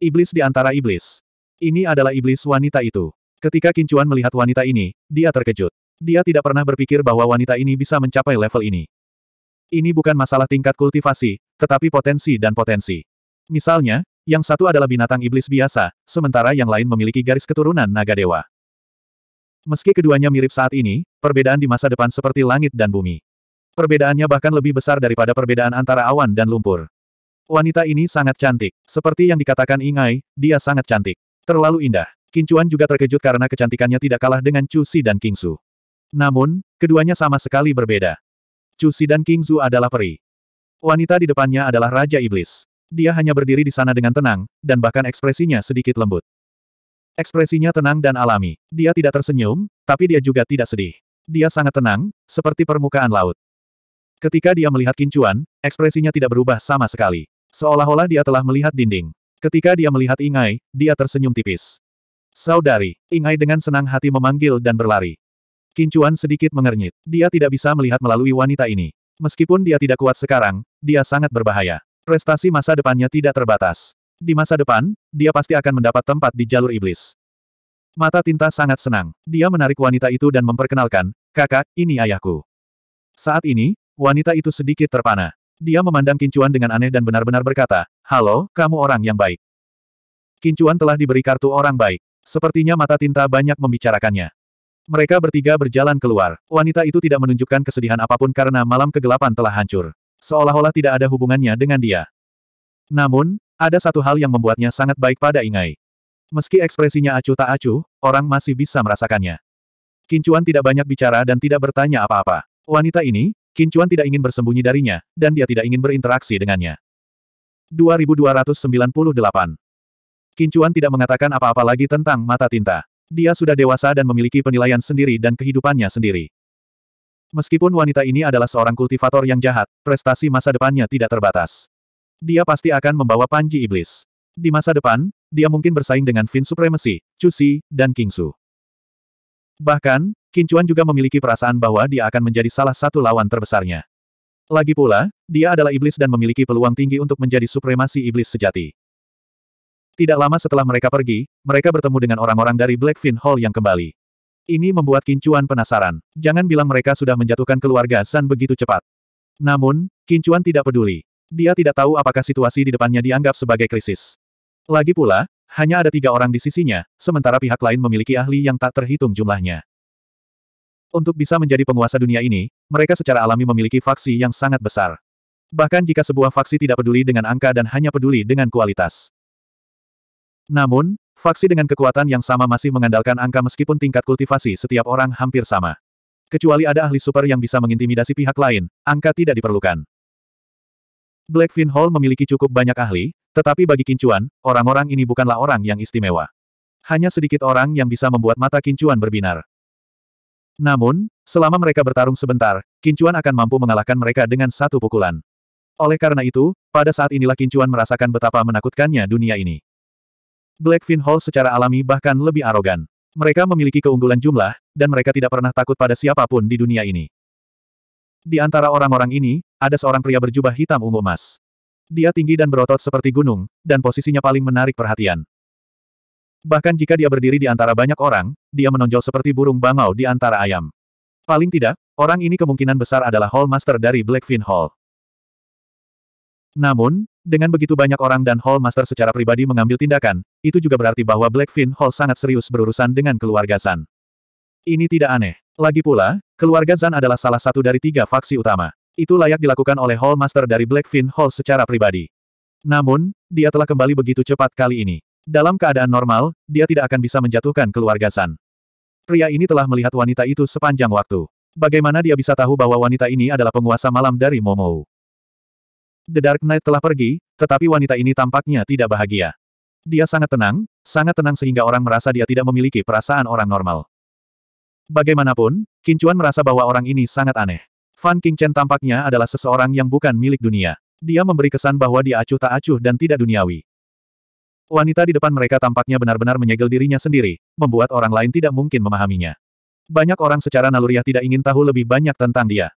Iblis di antara iblis. Ini adalah iblis wanita itu. Ketika Kincuan melihat wanita ini, dia terkejut. Dia tidak pernah berpikir bahwa wanita ini bisa mencapai level ini. Ini bukan masalah tingkat kultivasi, tetapi potensi dan potensi. Misalnya, yang satu adalah binatang iblis biasa, sementara yang lain memiliki garis keturunan naga dewa. Meski keduanya mirip saat ini, perbedaan di masa depan seperti langit dan bumi. Perbedaannya bahkan lebih besar daripada perbedaan antara awan dan lumpur. Wanita ini sangat cantik. Seperti yang dikatakan Ingai, dia sangat cantik. Terlalu indah. Kincuan juga terkejut karena kecantikannya tidak kalah dengan Chu Si dan King Su. Namun, keduanya sama sekali berbeda. Chu Si dan King Zhu adalah peri. Wanita di depannya adalah Raja Iblis. Dia hanya berdiri di sana dengan tenang, dan bahkan ekspresinya sedikit lembut. Ekspresinya tenang dan alami. Dia tidak tersenyum, tapi dia juga tidak sedih. Dia sangat tenang, seperti permukaan laut. Ketika dia melihat Kincuan, ekspresinya tidak berubah sama sekali. Seolah-olah dia telah melihat dinding. Ketika dia melihat Ingai, dia tersenyum tipis. Saudari, Ingai dengan senang hati memanggil dan berlari. Kincuan sedikit mengernyit. Dia tidak bisa melihat melalui wanita ini. Meskipun dia tidak kuat sekarang, dia sangat berbahaya. Prestasi masa depannya tidak terbatas. Di masa depan, dia pasti akan mendapat tempat di jalur iblis. Mata tinta sangat senang. Dia menarik wanita itu dan memperkenalkan, kakak, ini ayahku. Saat ini, wanita itu sedikit terpana. Dia memandang Kincuan dengan aneh dan benar-benar berkata, Halo, kamu orang yang baik. Kincuan telah diberi kartu orang baik. Sepertinya mata tinta banyak membicarakannya. Mereka bertiga berjalan keluar. Wanita itu tidak menunjukkan kesedihan apapun karena malam kegelapan telah hancur. Seolah-olah tidak ada hubungannya dengan dia. Namun, ada satu hal yang membuatnya sangat baik pada Ingai. Meski ekspresinya acuh tak acuh, orang masih bisa merasakannya. Kincuan tidak banyak bicara dan tidak bertanya apa-apa. Wanita ini, Kincuan tidak ingin bersembunyi darinya, dan dia tidak ingin berinteraksi dengannya. 2298 Kincuan tidak mengatakan apa-apa lagi tentang mata tinta. Dia sudah dewasa dan memiliki penilaian sendiri dan kehidupannya sendiri. Meskipun wanita ini adalah seorang kultivator yang jahat, prestasi masa depannya tidak terbatas. Dia pasti akan membawa panji iblis. Di masa depan, dia mungkin bersaing dengan Fin Supremacy, Cusi, dan Kingsu. Bahkan, Kincuan juga memiliki perasaan bahwa dia akan menjadi salah satu lawan terbesarnya. Lagi pula, dia adalah iblis dan memiliki peluang tinggi untuk menjadi supremasi iblis sejati. Tidak lama setelah mereka pergi, mereka bertemu dengan orang-orang dari Blackfin Hall yang kembali. Ini membuat Kincuan penasaran. Jangan bilang mereka sudah menjatuhkan keluarga San begitu cepat. Namun, Kincuan tidak peduli. Dia tidak tahu apakah situasi di depannya dianggap sebagai krisis. Lagi pula, hanya ada tiga orang di sisinya, sementara pihak lain memiliki ahli yang tak terhitung jumlahnya. Untuk bisa menjadi penguasa dunia ini, mereka secara alami memiliki faksi yang sangat besar. Bahkan jika sebuah faksi tidak peduli dengan angka dan hanya peduli dengan kualitas. Namun, faksi dengan kekuatan yang sama masih mengandalkan angka meskipun tingkat kultivasi setiap orang hampir sama. Kecuali ada ahli super yang bisa mengintimidasi pihak lain, angka tidak diperlukan. Blackfin Hall memiliki cukup banyak ahli, tetapi bagi Kincuan, orang-orang ini bukanlah orang yang istimewa. Hanya sedikit orang yang bisa membuat mata Kincuan berbinar. Namun, selama mereka bertarung sebentar, Kincuan akan mampu mengalahkan mereka dengan satu pukulan. Oleh karena itu, pada saat inilah Kincuan merasakan betapa menakutkannya dunia ini. Black Fin Hall secara alami bahkan lebih arogan. Mereka memiliki keunggulan jumlah, dan mereka tidak pernah takut pada siapapun di dunia ini. Di antara orang-orang ini, ada seorang pria berjubah hitam ungu emas. Dia tinggi dan berotot seperti gunung, dan posisinya paling menarik perhatian. Bahkan jika dia berdiri di antara banyak orang, dia menonjol seperti burung bangau di antara ayam. Paling tidak, orang ini kemungkinan besar adalah Hall Master dari Blackfin Hall. Namun, dengan begitu banyak orang dan Hall Master secara pribadi mengambil tindakan, itu juga berarti bahwa Blackfin Hall sangat serius berurusan dengan keluarga Zan. Ini tidak aneh. Lagi pula, keluarga Zan adalah salah satu dari tiga faksi utama. Itu layak dilakukan oleh Hall Master dari Blackfin Hall secara pribadi. Namun, dia telah kembali begitu cepat kali ini. Dalam keadaan normal, dia tidak akan bisa menjatuhkan keluarga Zan. Pria ini telah melihat wanita itu sepanjang waktu. Bagaimana dia bisa tahu bahwa wanita ini adalah penguasa malam dari Momou? The Dark Knight telah pergi, tetapi wanita ini tampaknya tidak bahagia. Dia sangat tenang, sangat tenang sehingga orang merasa dia tidak memiliki perasaan orang normal. Bagaimanapun, Kincuan merasa bahwa orang ini sangat aneh. Fan Qingchen tampaknya adalah seseorang yang bukan milik dunia. Dia memberi kesan bahwa dia acuh tak acuh dan tidak duniawi. Wanita di depan mereka tampaknya benar-benar menyegel dirinya sendiri, membuat orang lain tidak mungkin memahaminya. Banyak orang secara naluriah tidak ingin tahu lebih banyak tentang dia.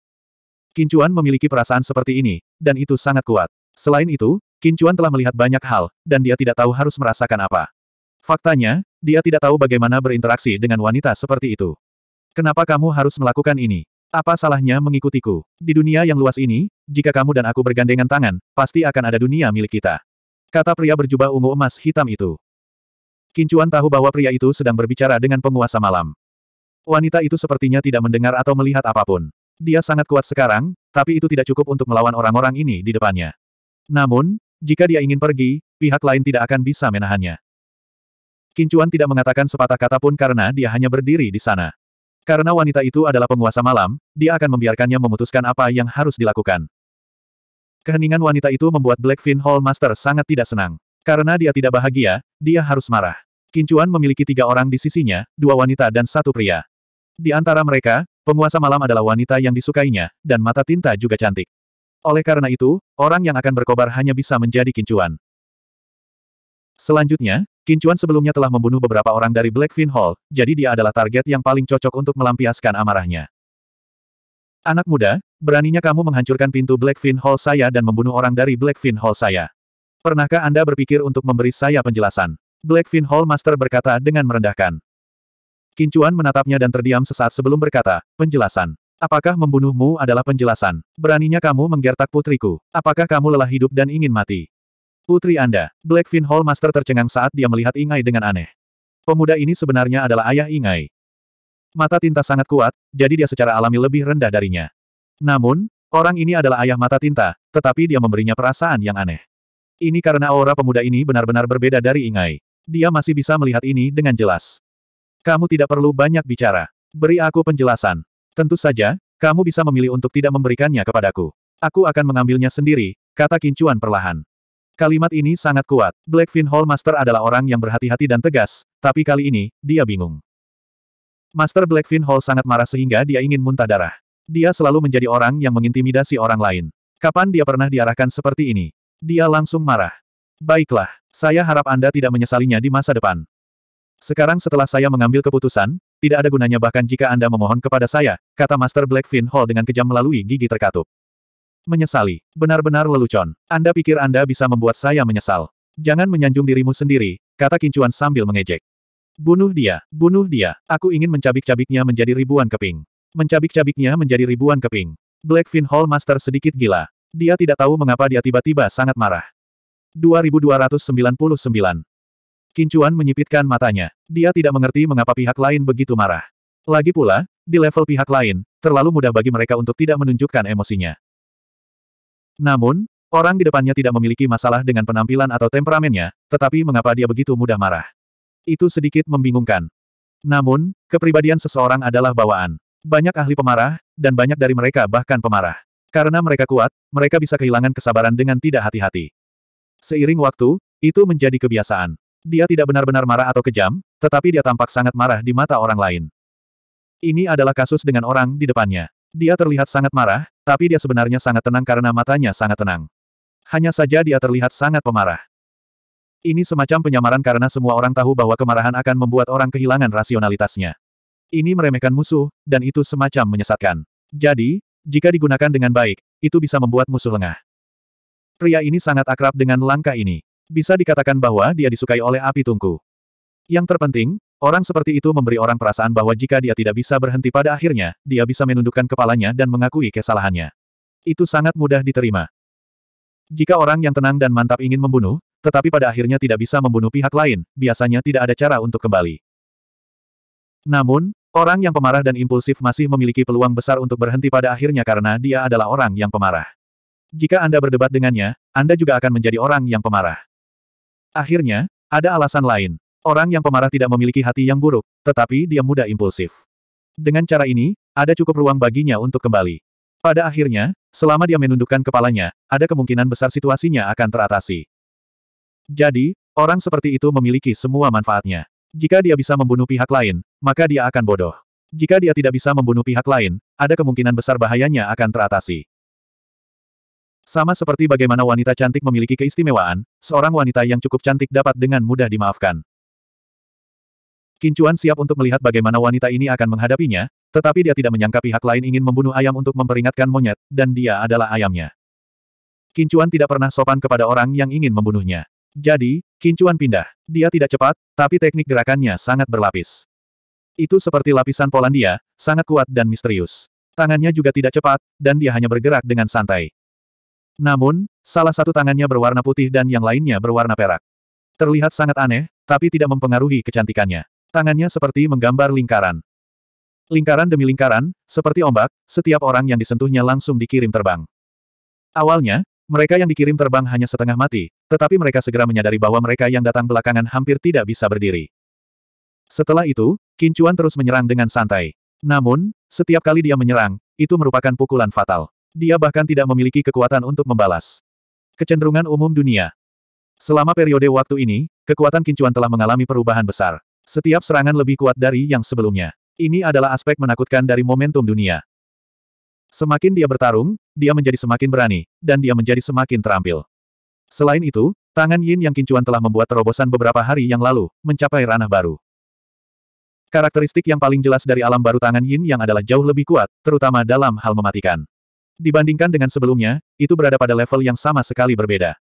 Kincuan memiliki perasaan seperti ini, dan itu sangat kuat. Selain itu, Kincuan telah melihat banyak hal, dan dia tidak tahu harus merasakan apa. Faktanya, dia tidak tahu bagaimana berinteraksi dengan wanita seperti itu. Kenapa kamu harus melakukan ini? Apa salahnya mengikutiku? Di dunia yang luas ini, jika kamu dan aku bergandengan tangan, pasti akan ada dunia milik kita. Kata pria berjubah ungu emas hitam itu. Kincuan tahu bahwa pria itu sedang berbicara dengan penguasa malam. Wanita itu sepertinya tidak mendengar atau melihat apapun. Dia sangat kuat sekarang, tapi itu tidak cukup untuk melawan orang-orang ini di depannya. Namun, jika dia ingin pergi, pihak lain tidak akan bisa menahannya. Kincuan tidak mengatakan sepatah kata pun karena dia hanya berdiri di sana. Karena wanita itu adalah penguasa malam, dia akan membiarkannya memutuskan apa yang harus dilakukan. Keheningan wanita itu membuat Blackfin Hall Master sangat tidak senang. Karena dia tidak bahagia, dia harus marah. Kincuan memiliki tiga orang di sisinya, dua wanita dan satu pria. Di antara mereka, Penguasa malam adalah wanita yang disukainya, dan mata tinta juga cantik. Oleh karena itu, orang yang akan berkobar hanya bisa menjadi kincuan. Selanjutnya, kincuan sebelumnya telah membunuh beberapa orang dari Blackfin Hall, jadi dia adalah target yang paling cocok untuk melampiaskan amarahnya. Anak muda, beraninya kamu menghancurkan pintu Blackfin Hall saya dan membunuh orang dari Blackfin Hall saya. Pernahkah Anda berpikir untuk memberi saya penjelasan? Blackfin Hall Master berkata dengan merendahkan. Kincuan menatapnya dan terdiam sesaat sebelum berkata, penjelasan. Apakah membunuhmu adalah penjelasan? Beraninya kamu menggertak putriku. Apakah kamu lelah hidup dan ingin mati? Putri Anda. Blackfin Hall Master tercengang saat dia melihat Ingai dengan aneh. Pemuda ini sebenarnya adalah ayah Ingai. Mata tinta sangat kuat, jadi dia secara alami lebih rendah darinya. Namun, orang ini adalah ayah mata tinta, tetapi dia memberinya perasaan yang aneh. Ini karena aura pemuda ini benar-benar berbeda dari Ingai. Dia masih bisa melihat ini dengan jelas. Kamu tidak perlu banyak bicara. Beri aku penjelasan. Tentu saja, kamu bisa memilih untuk tidak memberikannya kepadaku. Aku akan mengambilnya sendiri, kata Kincuan perlahan. Kalimat ini sangat kuat. Blackfin Hall Master adalah orang yang berhati-hati dan tegas, tapi kali ini, dia bingung. Master Blackfin Hall sangat marah sehingga dia ingin muntah darah. Dia selalu menjadi orang yang mengintimidasi orang lain. Kapan dia pernah diarahkan seperti ini? Dia langsung marah. Baiklah, saya harap Anda tidak menyesalinya di masa depan. Sekarang setelah saya mengambil keputusan, tidak ada gunanya bahkan jika Anda memohon kepada saya, kata Master Blackfin Hall dengan kejam melalui gigi terkatup. Menyesali. Benar-benar lelucon. Anda pikir Anda bisa membuat saya menyesal. Jangan menyanjung dirimu sendiri, kata Kincuan sambil mengejek. Bunuh dia, bunuh dia. Aku ingin mencabik-cabiknya menjadi ribuan keping. Mencabik-cabiknya menjadi ribuan keping. Blackfin Hall Master sedikit gila. Dia tidak tahu mengapa dia tiba-tiba sangat marah. 2299. Kincuan menyipitkan matanya. Dia tidak mengerti mengapa pihak lain begitu marah. Lagi pula, di level pihak lain, terlalu mudah bagi mereka untuk tidak menunjukkan emosinya. Namun, orang di depannya tidak memiliki masalah dengan penampilan atau temperamennya, tetapi mengapa dia begitu mudah marah? Itu sedikit membingungkan. Namun, kepribadian seseorang adalah bawaan. Banyak ahli pemarah, dan banyak dari mereka bahkan pemarah. Karena mereka kuat, mereka bisa kehilangan kesabaran dengan tidak hati-hati. Seiring waktu, itu menjadi kebiasaan. Dia tidak benar-benar marah atau kejam, tetapi dia tampak sangat marah di mata orang lain. Ini adalah kasus dengan orang di depannya. Dia terlihat sangat marah, tapi dia sebenarnya sangat tenang karena matanya sangat tenang. Hanya saja dia terlihat sangat pemarah. Ini semacam penyamaran karena semua orang tahu bahwa kemarahan akan membuat orang kehilangan rasionalitasnya. Ini meremehkan musuh, dan itu semacam menyesatkan. Jadi, jika digunakan dengan baik, itu bisa membuat musuh lengah. Pria ini sangat akrab dengan langkah ini. Bisa dikatakan bahwa dia disukai oleh api tungku. Yang terpenting, orang seperti itu memberi orang perasaan bahwa jika dia tidak bisa berhenti pada akhirnya, dia bisa menundukkan kepalanya dan mengakui kesalahannya. Itu sangat mudah diterima. Jika orang yang tenang dan mantap ingin membunuh, tetapi pada akhirnya tidak bisa membunuh pihak lain, biasanya tidak ada cara untuk kembali. Namun, orang yang pemarah dan impulsif masih memiliki peluang besar untuk berhenti pada akhirnya karena dia adalah orang yang pemarah. Jika Anda berdebat dengannya, Anda juga akan menjadi orang yang pemarah. Akhirnya, ada alasan lain. Orang yang pemarah tidak memiliki hati yang buruk, tetapi dia mudah impulsif. Dengan cara ini, ada cukup ruang baginya untuk kembali. Pada akhirnya, selama dia menundukkan kepalanya, ada kemungkinan besar situasinya akan teratasi. Jadi, orang seperti itu memiliki semua manfaatnya. Jika dia bisa membunuh pihak lain, maka dia akan bodoh. Jika dia tidak bisa membunuh pihak lain, ada kemungkinan besar bahayanya akan teratasi. Sama seperti bagaimana wanita cantik memiliki keistimewaan, seorang wanita yang cukup cantik dapat dengan mudah dimaafkan. Kincuan siap untuk melihat bagaimana wanita ini akan menghadapinya, tetapi dia tidak menyangka pihak lain ingin membunuh ayam untuk memperingatkan monyet, dan dia adalah ayamnya. Kincuan tidak pernah sopan kepada orang yang ingin membunuhnya. Jadi, Kincuan pindah. Dia tidak cepat, tapi teknik gerakannya sangat berlapis. Itu seperti lapisan Polandia, sangat kuat dan misterius. Tangannya juga tidak cepat, dan dia hanya bergerak dengan santai. Namun, salah satu tangannya berwarna putih dan yang lainnya berwarna perak. Terlihat sangat aneh, tapi tidak mempengaruhi kecantikannya. Tangannya seperti menggambar lingkaran. Lingkaran demi lingkaran, seperti ombak, setiap orang yang disentuhnya langsung dikirim terbang. Awalnya, mereka yang dikirim terbang hanya setengah mati, tetapi mereka segera menyadari bahwa mereka yang datang belakangan hampir tidak bisa berdiri. Setelah itu, Kincuan terus menyerang dengan santai. Namun, setiap kali dia menyerang, itu merupakan pukulan fatal. Dia bahkan tidak memiliki kekuatan untuk membalas. Kecenderungan umum dunia. Selama periode waktu ini, kekuatan kincuan telah mengalami perubahan besar. Setiap serangan lebih kuat dari yang sebelumnya. Ini adalah aspek menakutkan dari momentum dunia. Semakin dia bertarung, dia menjadi semakin berani, dan dia menjadi semakin terampil. Selain itu, tangan Yin yang kincuan telah membuat terobosan beberapa hari yang lalu, mencapai ranah baru. Karakteristik yang paling jelas dari alam baru tangan Yin yang adalah jauh lebih kuat, terutama dalam hal mematikan. Dibandingkan dengan sebelumnya, itu berada pada level yang sama sekali berbeda.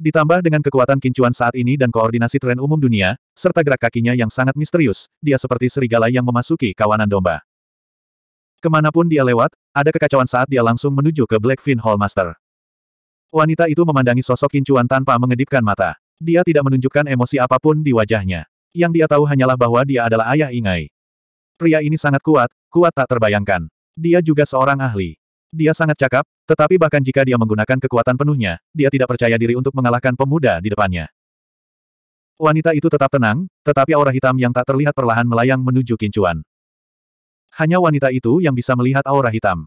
Ditambah dengan kekuatan kincuan saat ini dan koordinasi tren umum dunia, serta gerak kakinya yang sangat misterius, dia seperti serigala yang memasuki kawanan domba. Kemanapun dia lewat, ada kekacauan saat dia langsung menuju ke Blackfin Hallmaster. Wanita itu memandangi sosok kincuan tanpa mengedipkan mata. Dia tidak menunjukkan emosi apapun di wajahnya. Yang dia tahu hanyalah bahwa dia adalah ayah Ingai. Pria ini sangat kuat, kuat tak terbayangkan. Dia juga seorang ahli. Dia sangat cakap, tetapi bahkan jika dia menggunakan kekuatan penuhnya, dia tidak percaya diri untuk mengalahkan pemuda di depannya. Wanita itu tetap tenang, tetapi aura hitam yang tak terlihat perlahan melayang menuju kincuan. Hanya wanita itu yang bisa melihat aura hitam.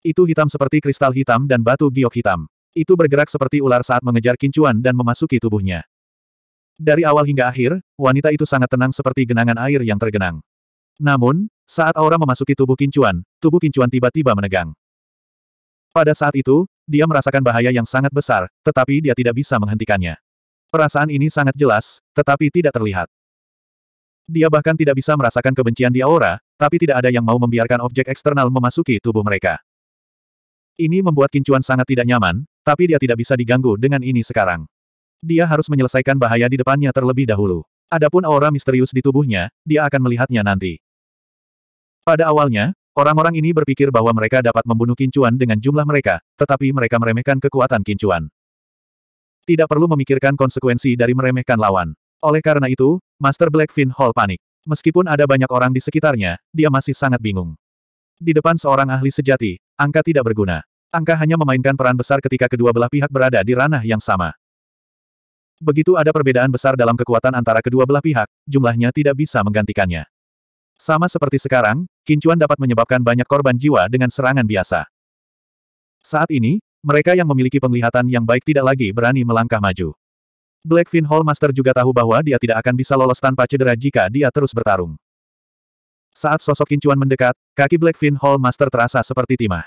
Itu hitam seperti kristal hitam dan batu giok hitam. Itu bergerak seperti ular saat mengejar kincuan dan memasuki tubuhnya. Dari awal hingga akhir, wanita itu sangat tenang seperti genangan air yang tergenang. Namun, saat aura memasuki tubuh Kincuan, tubuh Kincuan tiba-tiba menegang. Pada saat itu, dia merasakan bahaya yang sangat besar, tetapi dia tidak bisa menghentikannya. Perasaan ini sangat jelas, tetapi tidak terlihat. Dia bahkan tidak bisa merasakan kebencian di aura, tapi tidak ada yang mau membiarkan objek eksternal memasuki tubuh mereka. Ini membuat Kincuan sangat tidak nyaman, tapi dia tidak bisa diganggu dengan ini sekarang. Dia harus menyelesaikan bahaya di depannya terlebih dahulu. Adapun aura misterius di tubuhnya, dia akan melihatnya nanti. Pada awalnya, orang-orang ini berpikir bahwa mereka dapat membunuh kincuan dengan jumlah mereka, tetapi mereka meremehkan kekuatan kincuan. Tidak perlu memikirkan konsekuensi dari meremehkan lawan. Oleh karena itu, Master Blackfin Hall panik. Meskipun ada banyak orang di sekitarnya, dia masih sangat bingung. Di depan seorang ahli sejati, angka tidak berguna. Angka hanya memainkan peran besar ketika kedua belah pihak berada di ranah yang sama. Begitu ada perbedaan besar dalam kekuatan antara kedua belah pihak, jumlahnya tidak bisa menggantikannya. Sama seperti sekarang, kincuan dapat menyebabkan banyak korban jiwa dengan serangan biasa. Saat ini, mereka yang memiliki penglihatan yang baik tidak lagi berani melangkah maju. Blackfin Hall Master juga tahu bahwa dia tidak akan bisa lolos tanpa cedera jika dia terus bertarung. Saat sosok kincuan mendekat, kaki Blackfin Hall Master terasa seperti timah.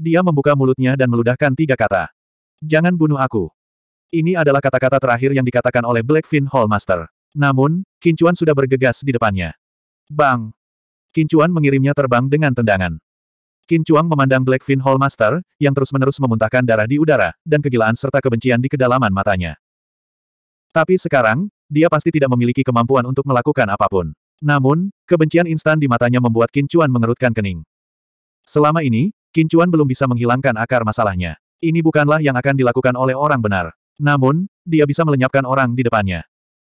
Dia membuka mulutnya dan meludahkan tiga kata. Jangan bunuh aku. Ini adalah kata-kata terakhir yang dikatakan oleh Blackfin Hall Master. Namun, kincuan sudah bergegas di depannya. Bang! Kincuan mengirimnya terbang dengan tendangan. Kincuan memandang Blackfin Hall Master, yang terus-menerus memuntahkan darah di udara, dan kegilaan serta kebencian di kedalaman matanya. Tapi sekarang, dia pasti tidak memiliki kemampuan untuk melakukan apapun. Namun, kebencian instan di matanya membuat Kincuan mengerutkan kening. Selama ini, Kincuan belum bisa menghilangkan akar masalahnya. Ini bukanlah yang akan dilakukan oleh orang benar. Namun, dia bisa melenyapkan orang di depannya.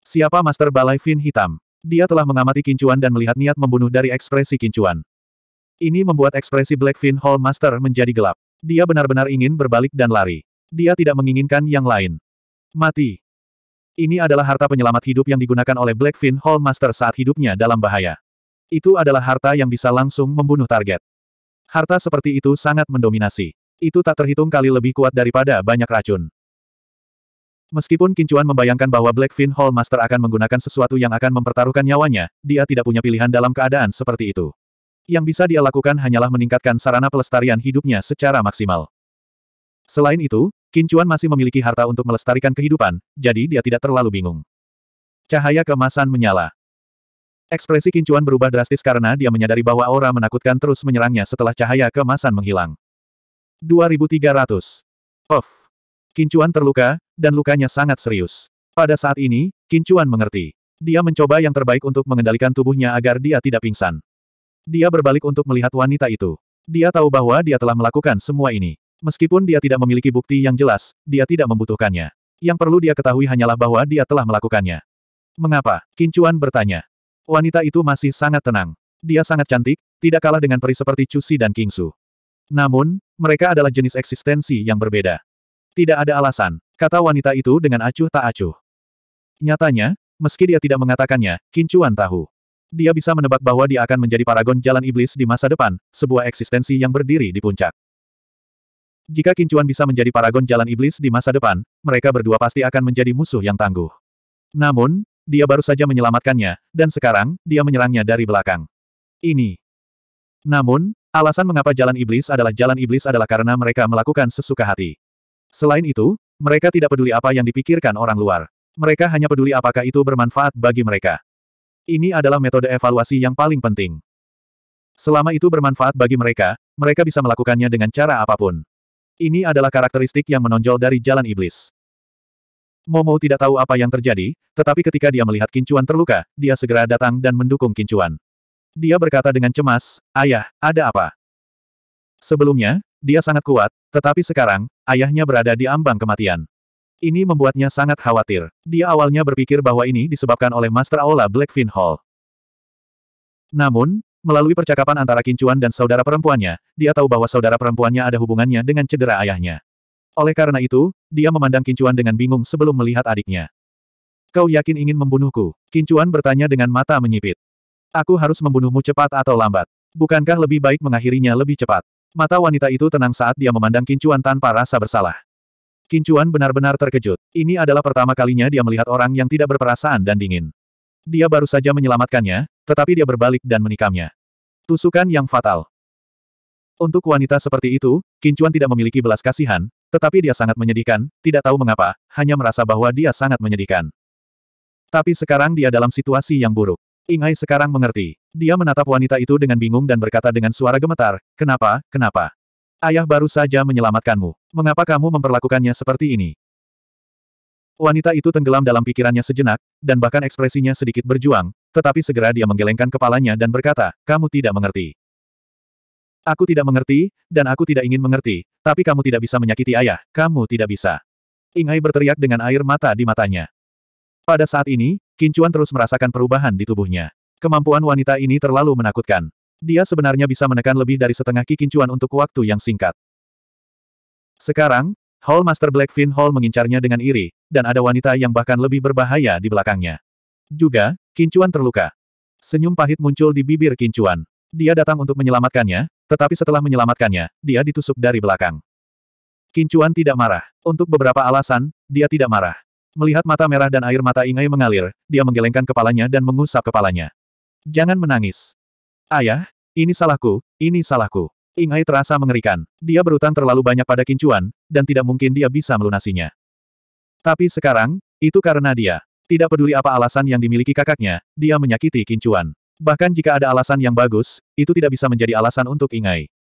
Siapa Master Balai Fin Hitam? Dia telah mengamati Kincuan dan melihat niat membunuh dari ekspresi Kincuan. Ini membuat ekspresi Blackfin Hall Master menjadi gelap. Dia benar-benar ingin berbalik dan lari. Dia tidak menginginkan yang lain. Mati. Ini adalah harta penyelamat hidup yang digunakan oleh Blackfin Hall Master saat hidupnya dalam bahaya. Itu adalah harta yang bisa langsung membunuh target. Harta seperti itu sangat mendominasi. Itu tak terhitung kali lebih kuat daripada banyak racun. Meskipun Kincuan membayangkan bahwa Blackfin Hall Master akan menggunakan sesuatu yang akan mempertaruhkan nyawanya, dia tidak punya pilihan dalam keadaan seperti itu. Yang bisa dia lakukan hanyalah meningkatkan sarana pelestarian hidupnya secara maksimal. Selain itu, Kincuan masih memiliki harta untuk melestarikan kehidupan, jadi dia tidak terlalu bingung. Cahaya kemasan menyala. Ekspresi Kincuan berubah drastis karena dia menyadari bahwa aura menakutkan terus menyerangnya setelah cahaya kemasan menghilang. 2300. Of. Kincuan terluka, dan lukanya sangat serius. Pada saat ini, Kincuan mengerti. Dia mencoba yang terbaik untuk mengendalikan tubuhnya agar dia tidak pingsan. Dia berbalik untuk melihat wanita itu. Dia tahu bahwa dia telah melakukan semua ini. Meskipun dia tidak memiliki bukti yang jelas, dia tidak membutuhkannya. Yang perlu dia ketahui hanyalah bahwa dia telah melakukannya. Mengapa? Kincuan bertanya. Wanita itu masih sangat tenang. Dia sangat cantik, tidak kalah dengan peri seperti Cusi dan Kingsu. Namun, mereka adalah jenis eksistensi yang berbeda. Tidak ada alasan, kata wanita itu dengan acuh tak acuh. Nyatanya, meski dia tidak mengatakannya, Kincuan tahu. Dia bisa menebak bahwa dia akan menjadi paragon jalan iblis di masa depan, sebuah eksistensi yang berdiri di puncak. Jika Kincuan bisa menjadi paragon jalan iblis di masa depan, mereka berdua pasti akan menjadi musuh yang tangguh. Namun, dia baru saja menyelamatkannya, dan sekarang, dia menyerangnya dari belakang. Ini. Namun, alasan mengapa jalan iblis adalah jalan iblis adalah karena mereka melakukan sesuka hati. Selain itu, mereka tidak peduli apa yang dipikirkan orang luar. Mereka hanya peduli apakah itu bermanfaat bagi mereka. Ini adalah metode evaluasi yang paling penting. Selama itu bermanfaat bagi mereka, mereka bisa melakukannya dengan cara apapun. Ini adalah karakteristik yang menonjol dari jalan iblis. Momo tidak tahu apa yang terjadi, tetapi ketika dia melihat Kincuan terluka, dia segera datang dan mendukung Kincuan. Dia berkata dengan cemas, Ayah, ada apa? Sebelumnya, dia sangat kuat, tetapi sekarang, ayahnya berada di ambang kematian. Ini membuatnya sangat khawatir. Dia awalnya berpikir bahwa ini disebabkan oleh Master Aula Blackfin Hall. Namun, melalui percakapan antara Kincuan dan saudara perempuannya, dia tahu bahwa saudara perempuannya ada hubungannya dengan cedera ayahnya. Oleh karena itu, dia memandang Kincuan dengan bingung sebelum melihat adiknya. Kau yakin ingin membunuhku? Kincuan bertanya dengan mata menyipit. Aku harus membunuhmu cepat atau lambat. Bukankah lebih baik mengakhirinya lebih cepat? Mata wanita itu tenang saat dia memandang Kincuan tanpa rasa bersalah. Kincuan benar-benar terkejut. Ini adalah pertama kalinya dia melihat orang yang tidak berperasaan dan dingin. Dia baru saja menyelamatkannya, tetapi dia berbalik dan menikamnya. Tusukan yang fatal. Untuk wanita seperti itu, Kincuan tidak memiliki belas kasihan, tetapi dia sangat menyedihkan, tidak tahu mengapa, hanya merasa bahwa dia sangat menyedihkan. Tapi sekarang dia dalam situasi yang buruk. Ingai sekarang mengerti. Dia menatap wanita itu dengan bingung dan berkata dengan suara gemetar, Kenapa, kenapa? Ayah baru saja menyelamatkanmu. Mengapa kamu memperlakukannya seperti ini? Wanita itu tenggelam dalam pikirannya sejenak, dan bahkan ekspresinya sedikit berjuang, tetapi segera dia menggelengkan kepalanya dan berkata, Kamu tidak mengerti. Aku tidak mengerti, dan aku tidak ingin mengerti, tapi kamu tidak bisa menyakiti ayah, kamu tidak bisa. Ingai berteriak dengan air mata di matanya. Pada saat ini, Kincuan terus merasakan perubahan di tubuhnya. Kemampuan wanita ini terlalu menakutkan. Dia sebenarnya bisa menekan lebih dari setengah Ki Kincuan untuk waktu yang singkat. Sekarang, Hall Master Blackfin Hall mengincarnya dengan iri, dan ada wanita yang bahkan lebih berbahaya di belakangnya. Juga, Kincuan terluka. Senyum pahit muncul di bibir Kincuan. Dia datang untuk menyelamatkannya, tetapi setelah menyelamatkannya, dia ditusuk dari belakang. Kincuan tidak marah. Untuk beberapa alasan, dia tidak marah. Melihat mata merah dan air mata Ingai mengalir, dia menggelengkan kepalanya dan mengusap kepalanya. Jangan menangis. Ayah, ini salahku, ini salahku. Ingai terasa mengerikan. Dia berutang terlalu banyak pada kincuan, dan tidak mungkin dia bisa melunasinya. Tapi sekarang, itu karena dia. Tidak peduli apa alasan yang dimiliki kakaknya, dia menyakiti kincuan. Bahkan jika ada alasan yang bagus, itu tidak bisa menjadi alasan untuk Ingai.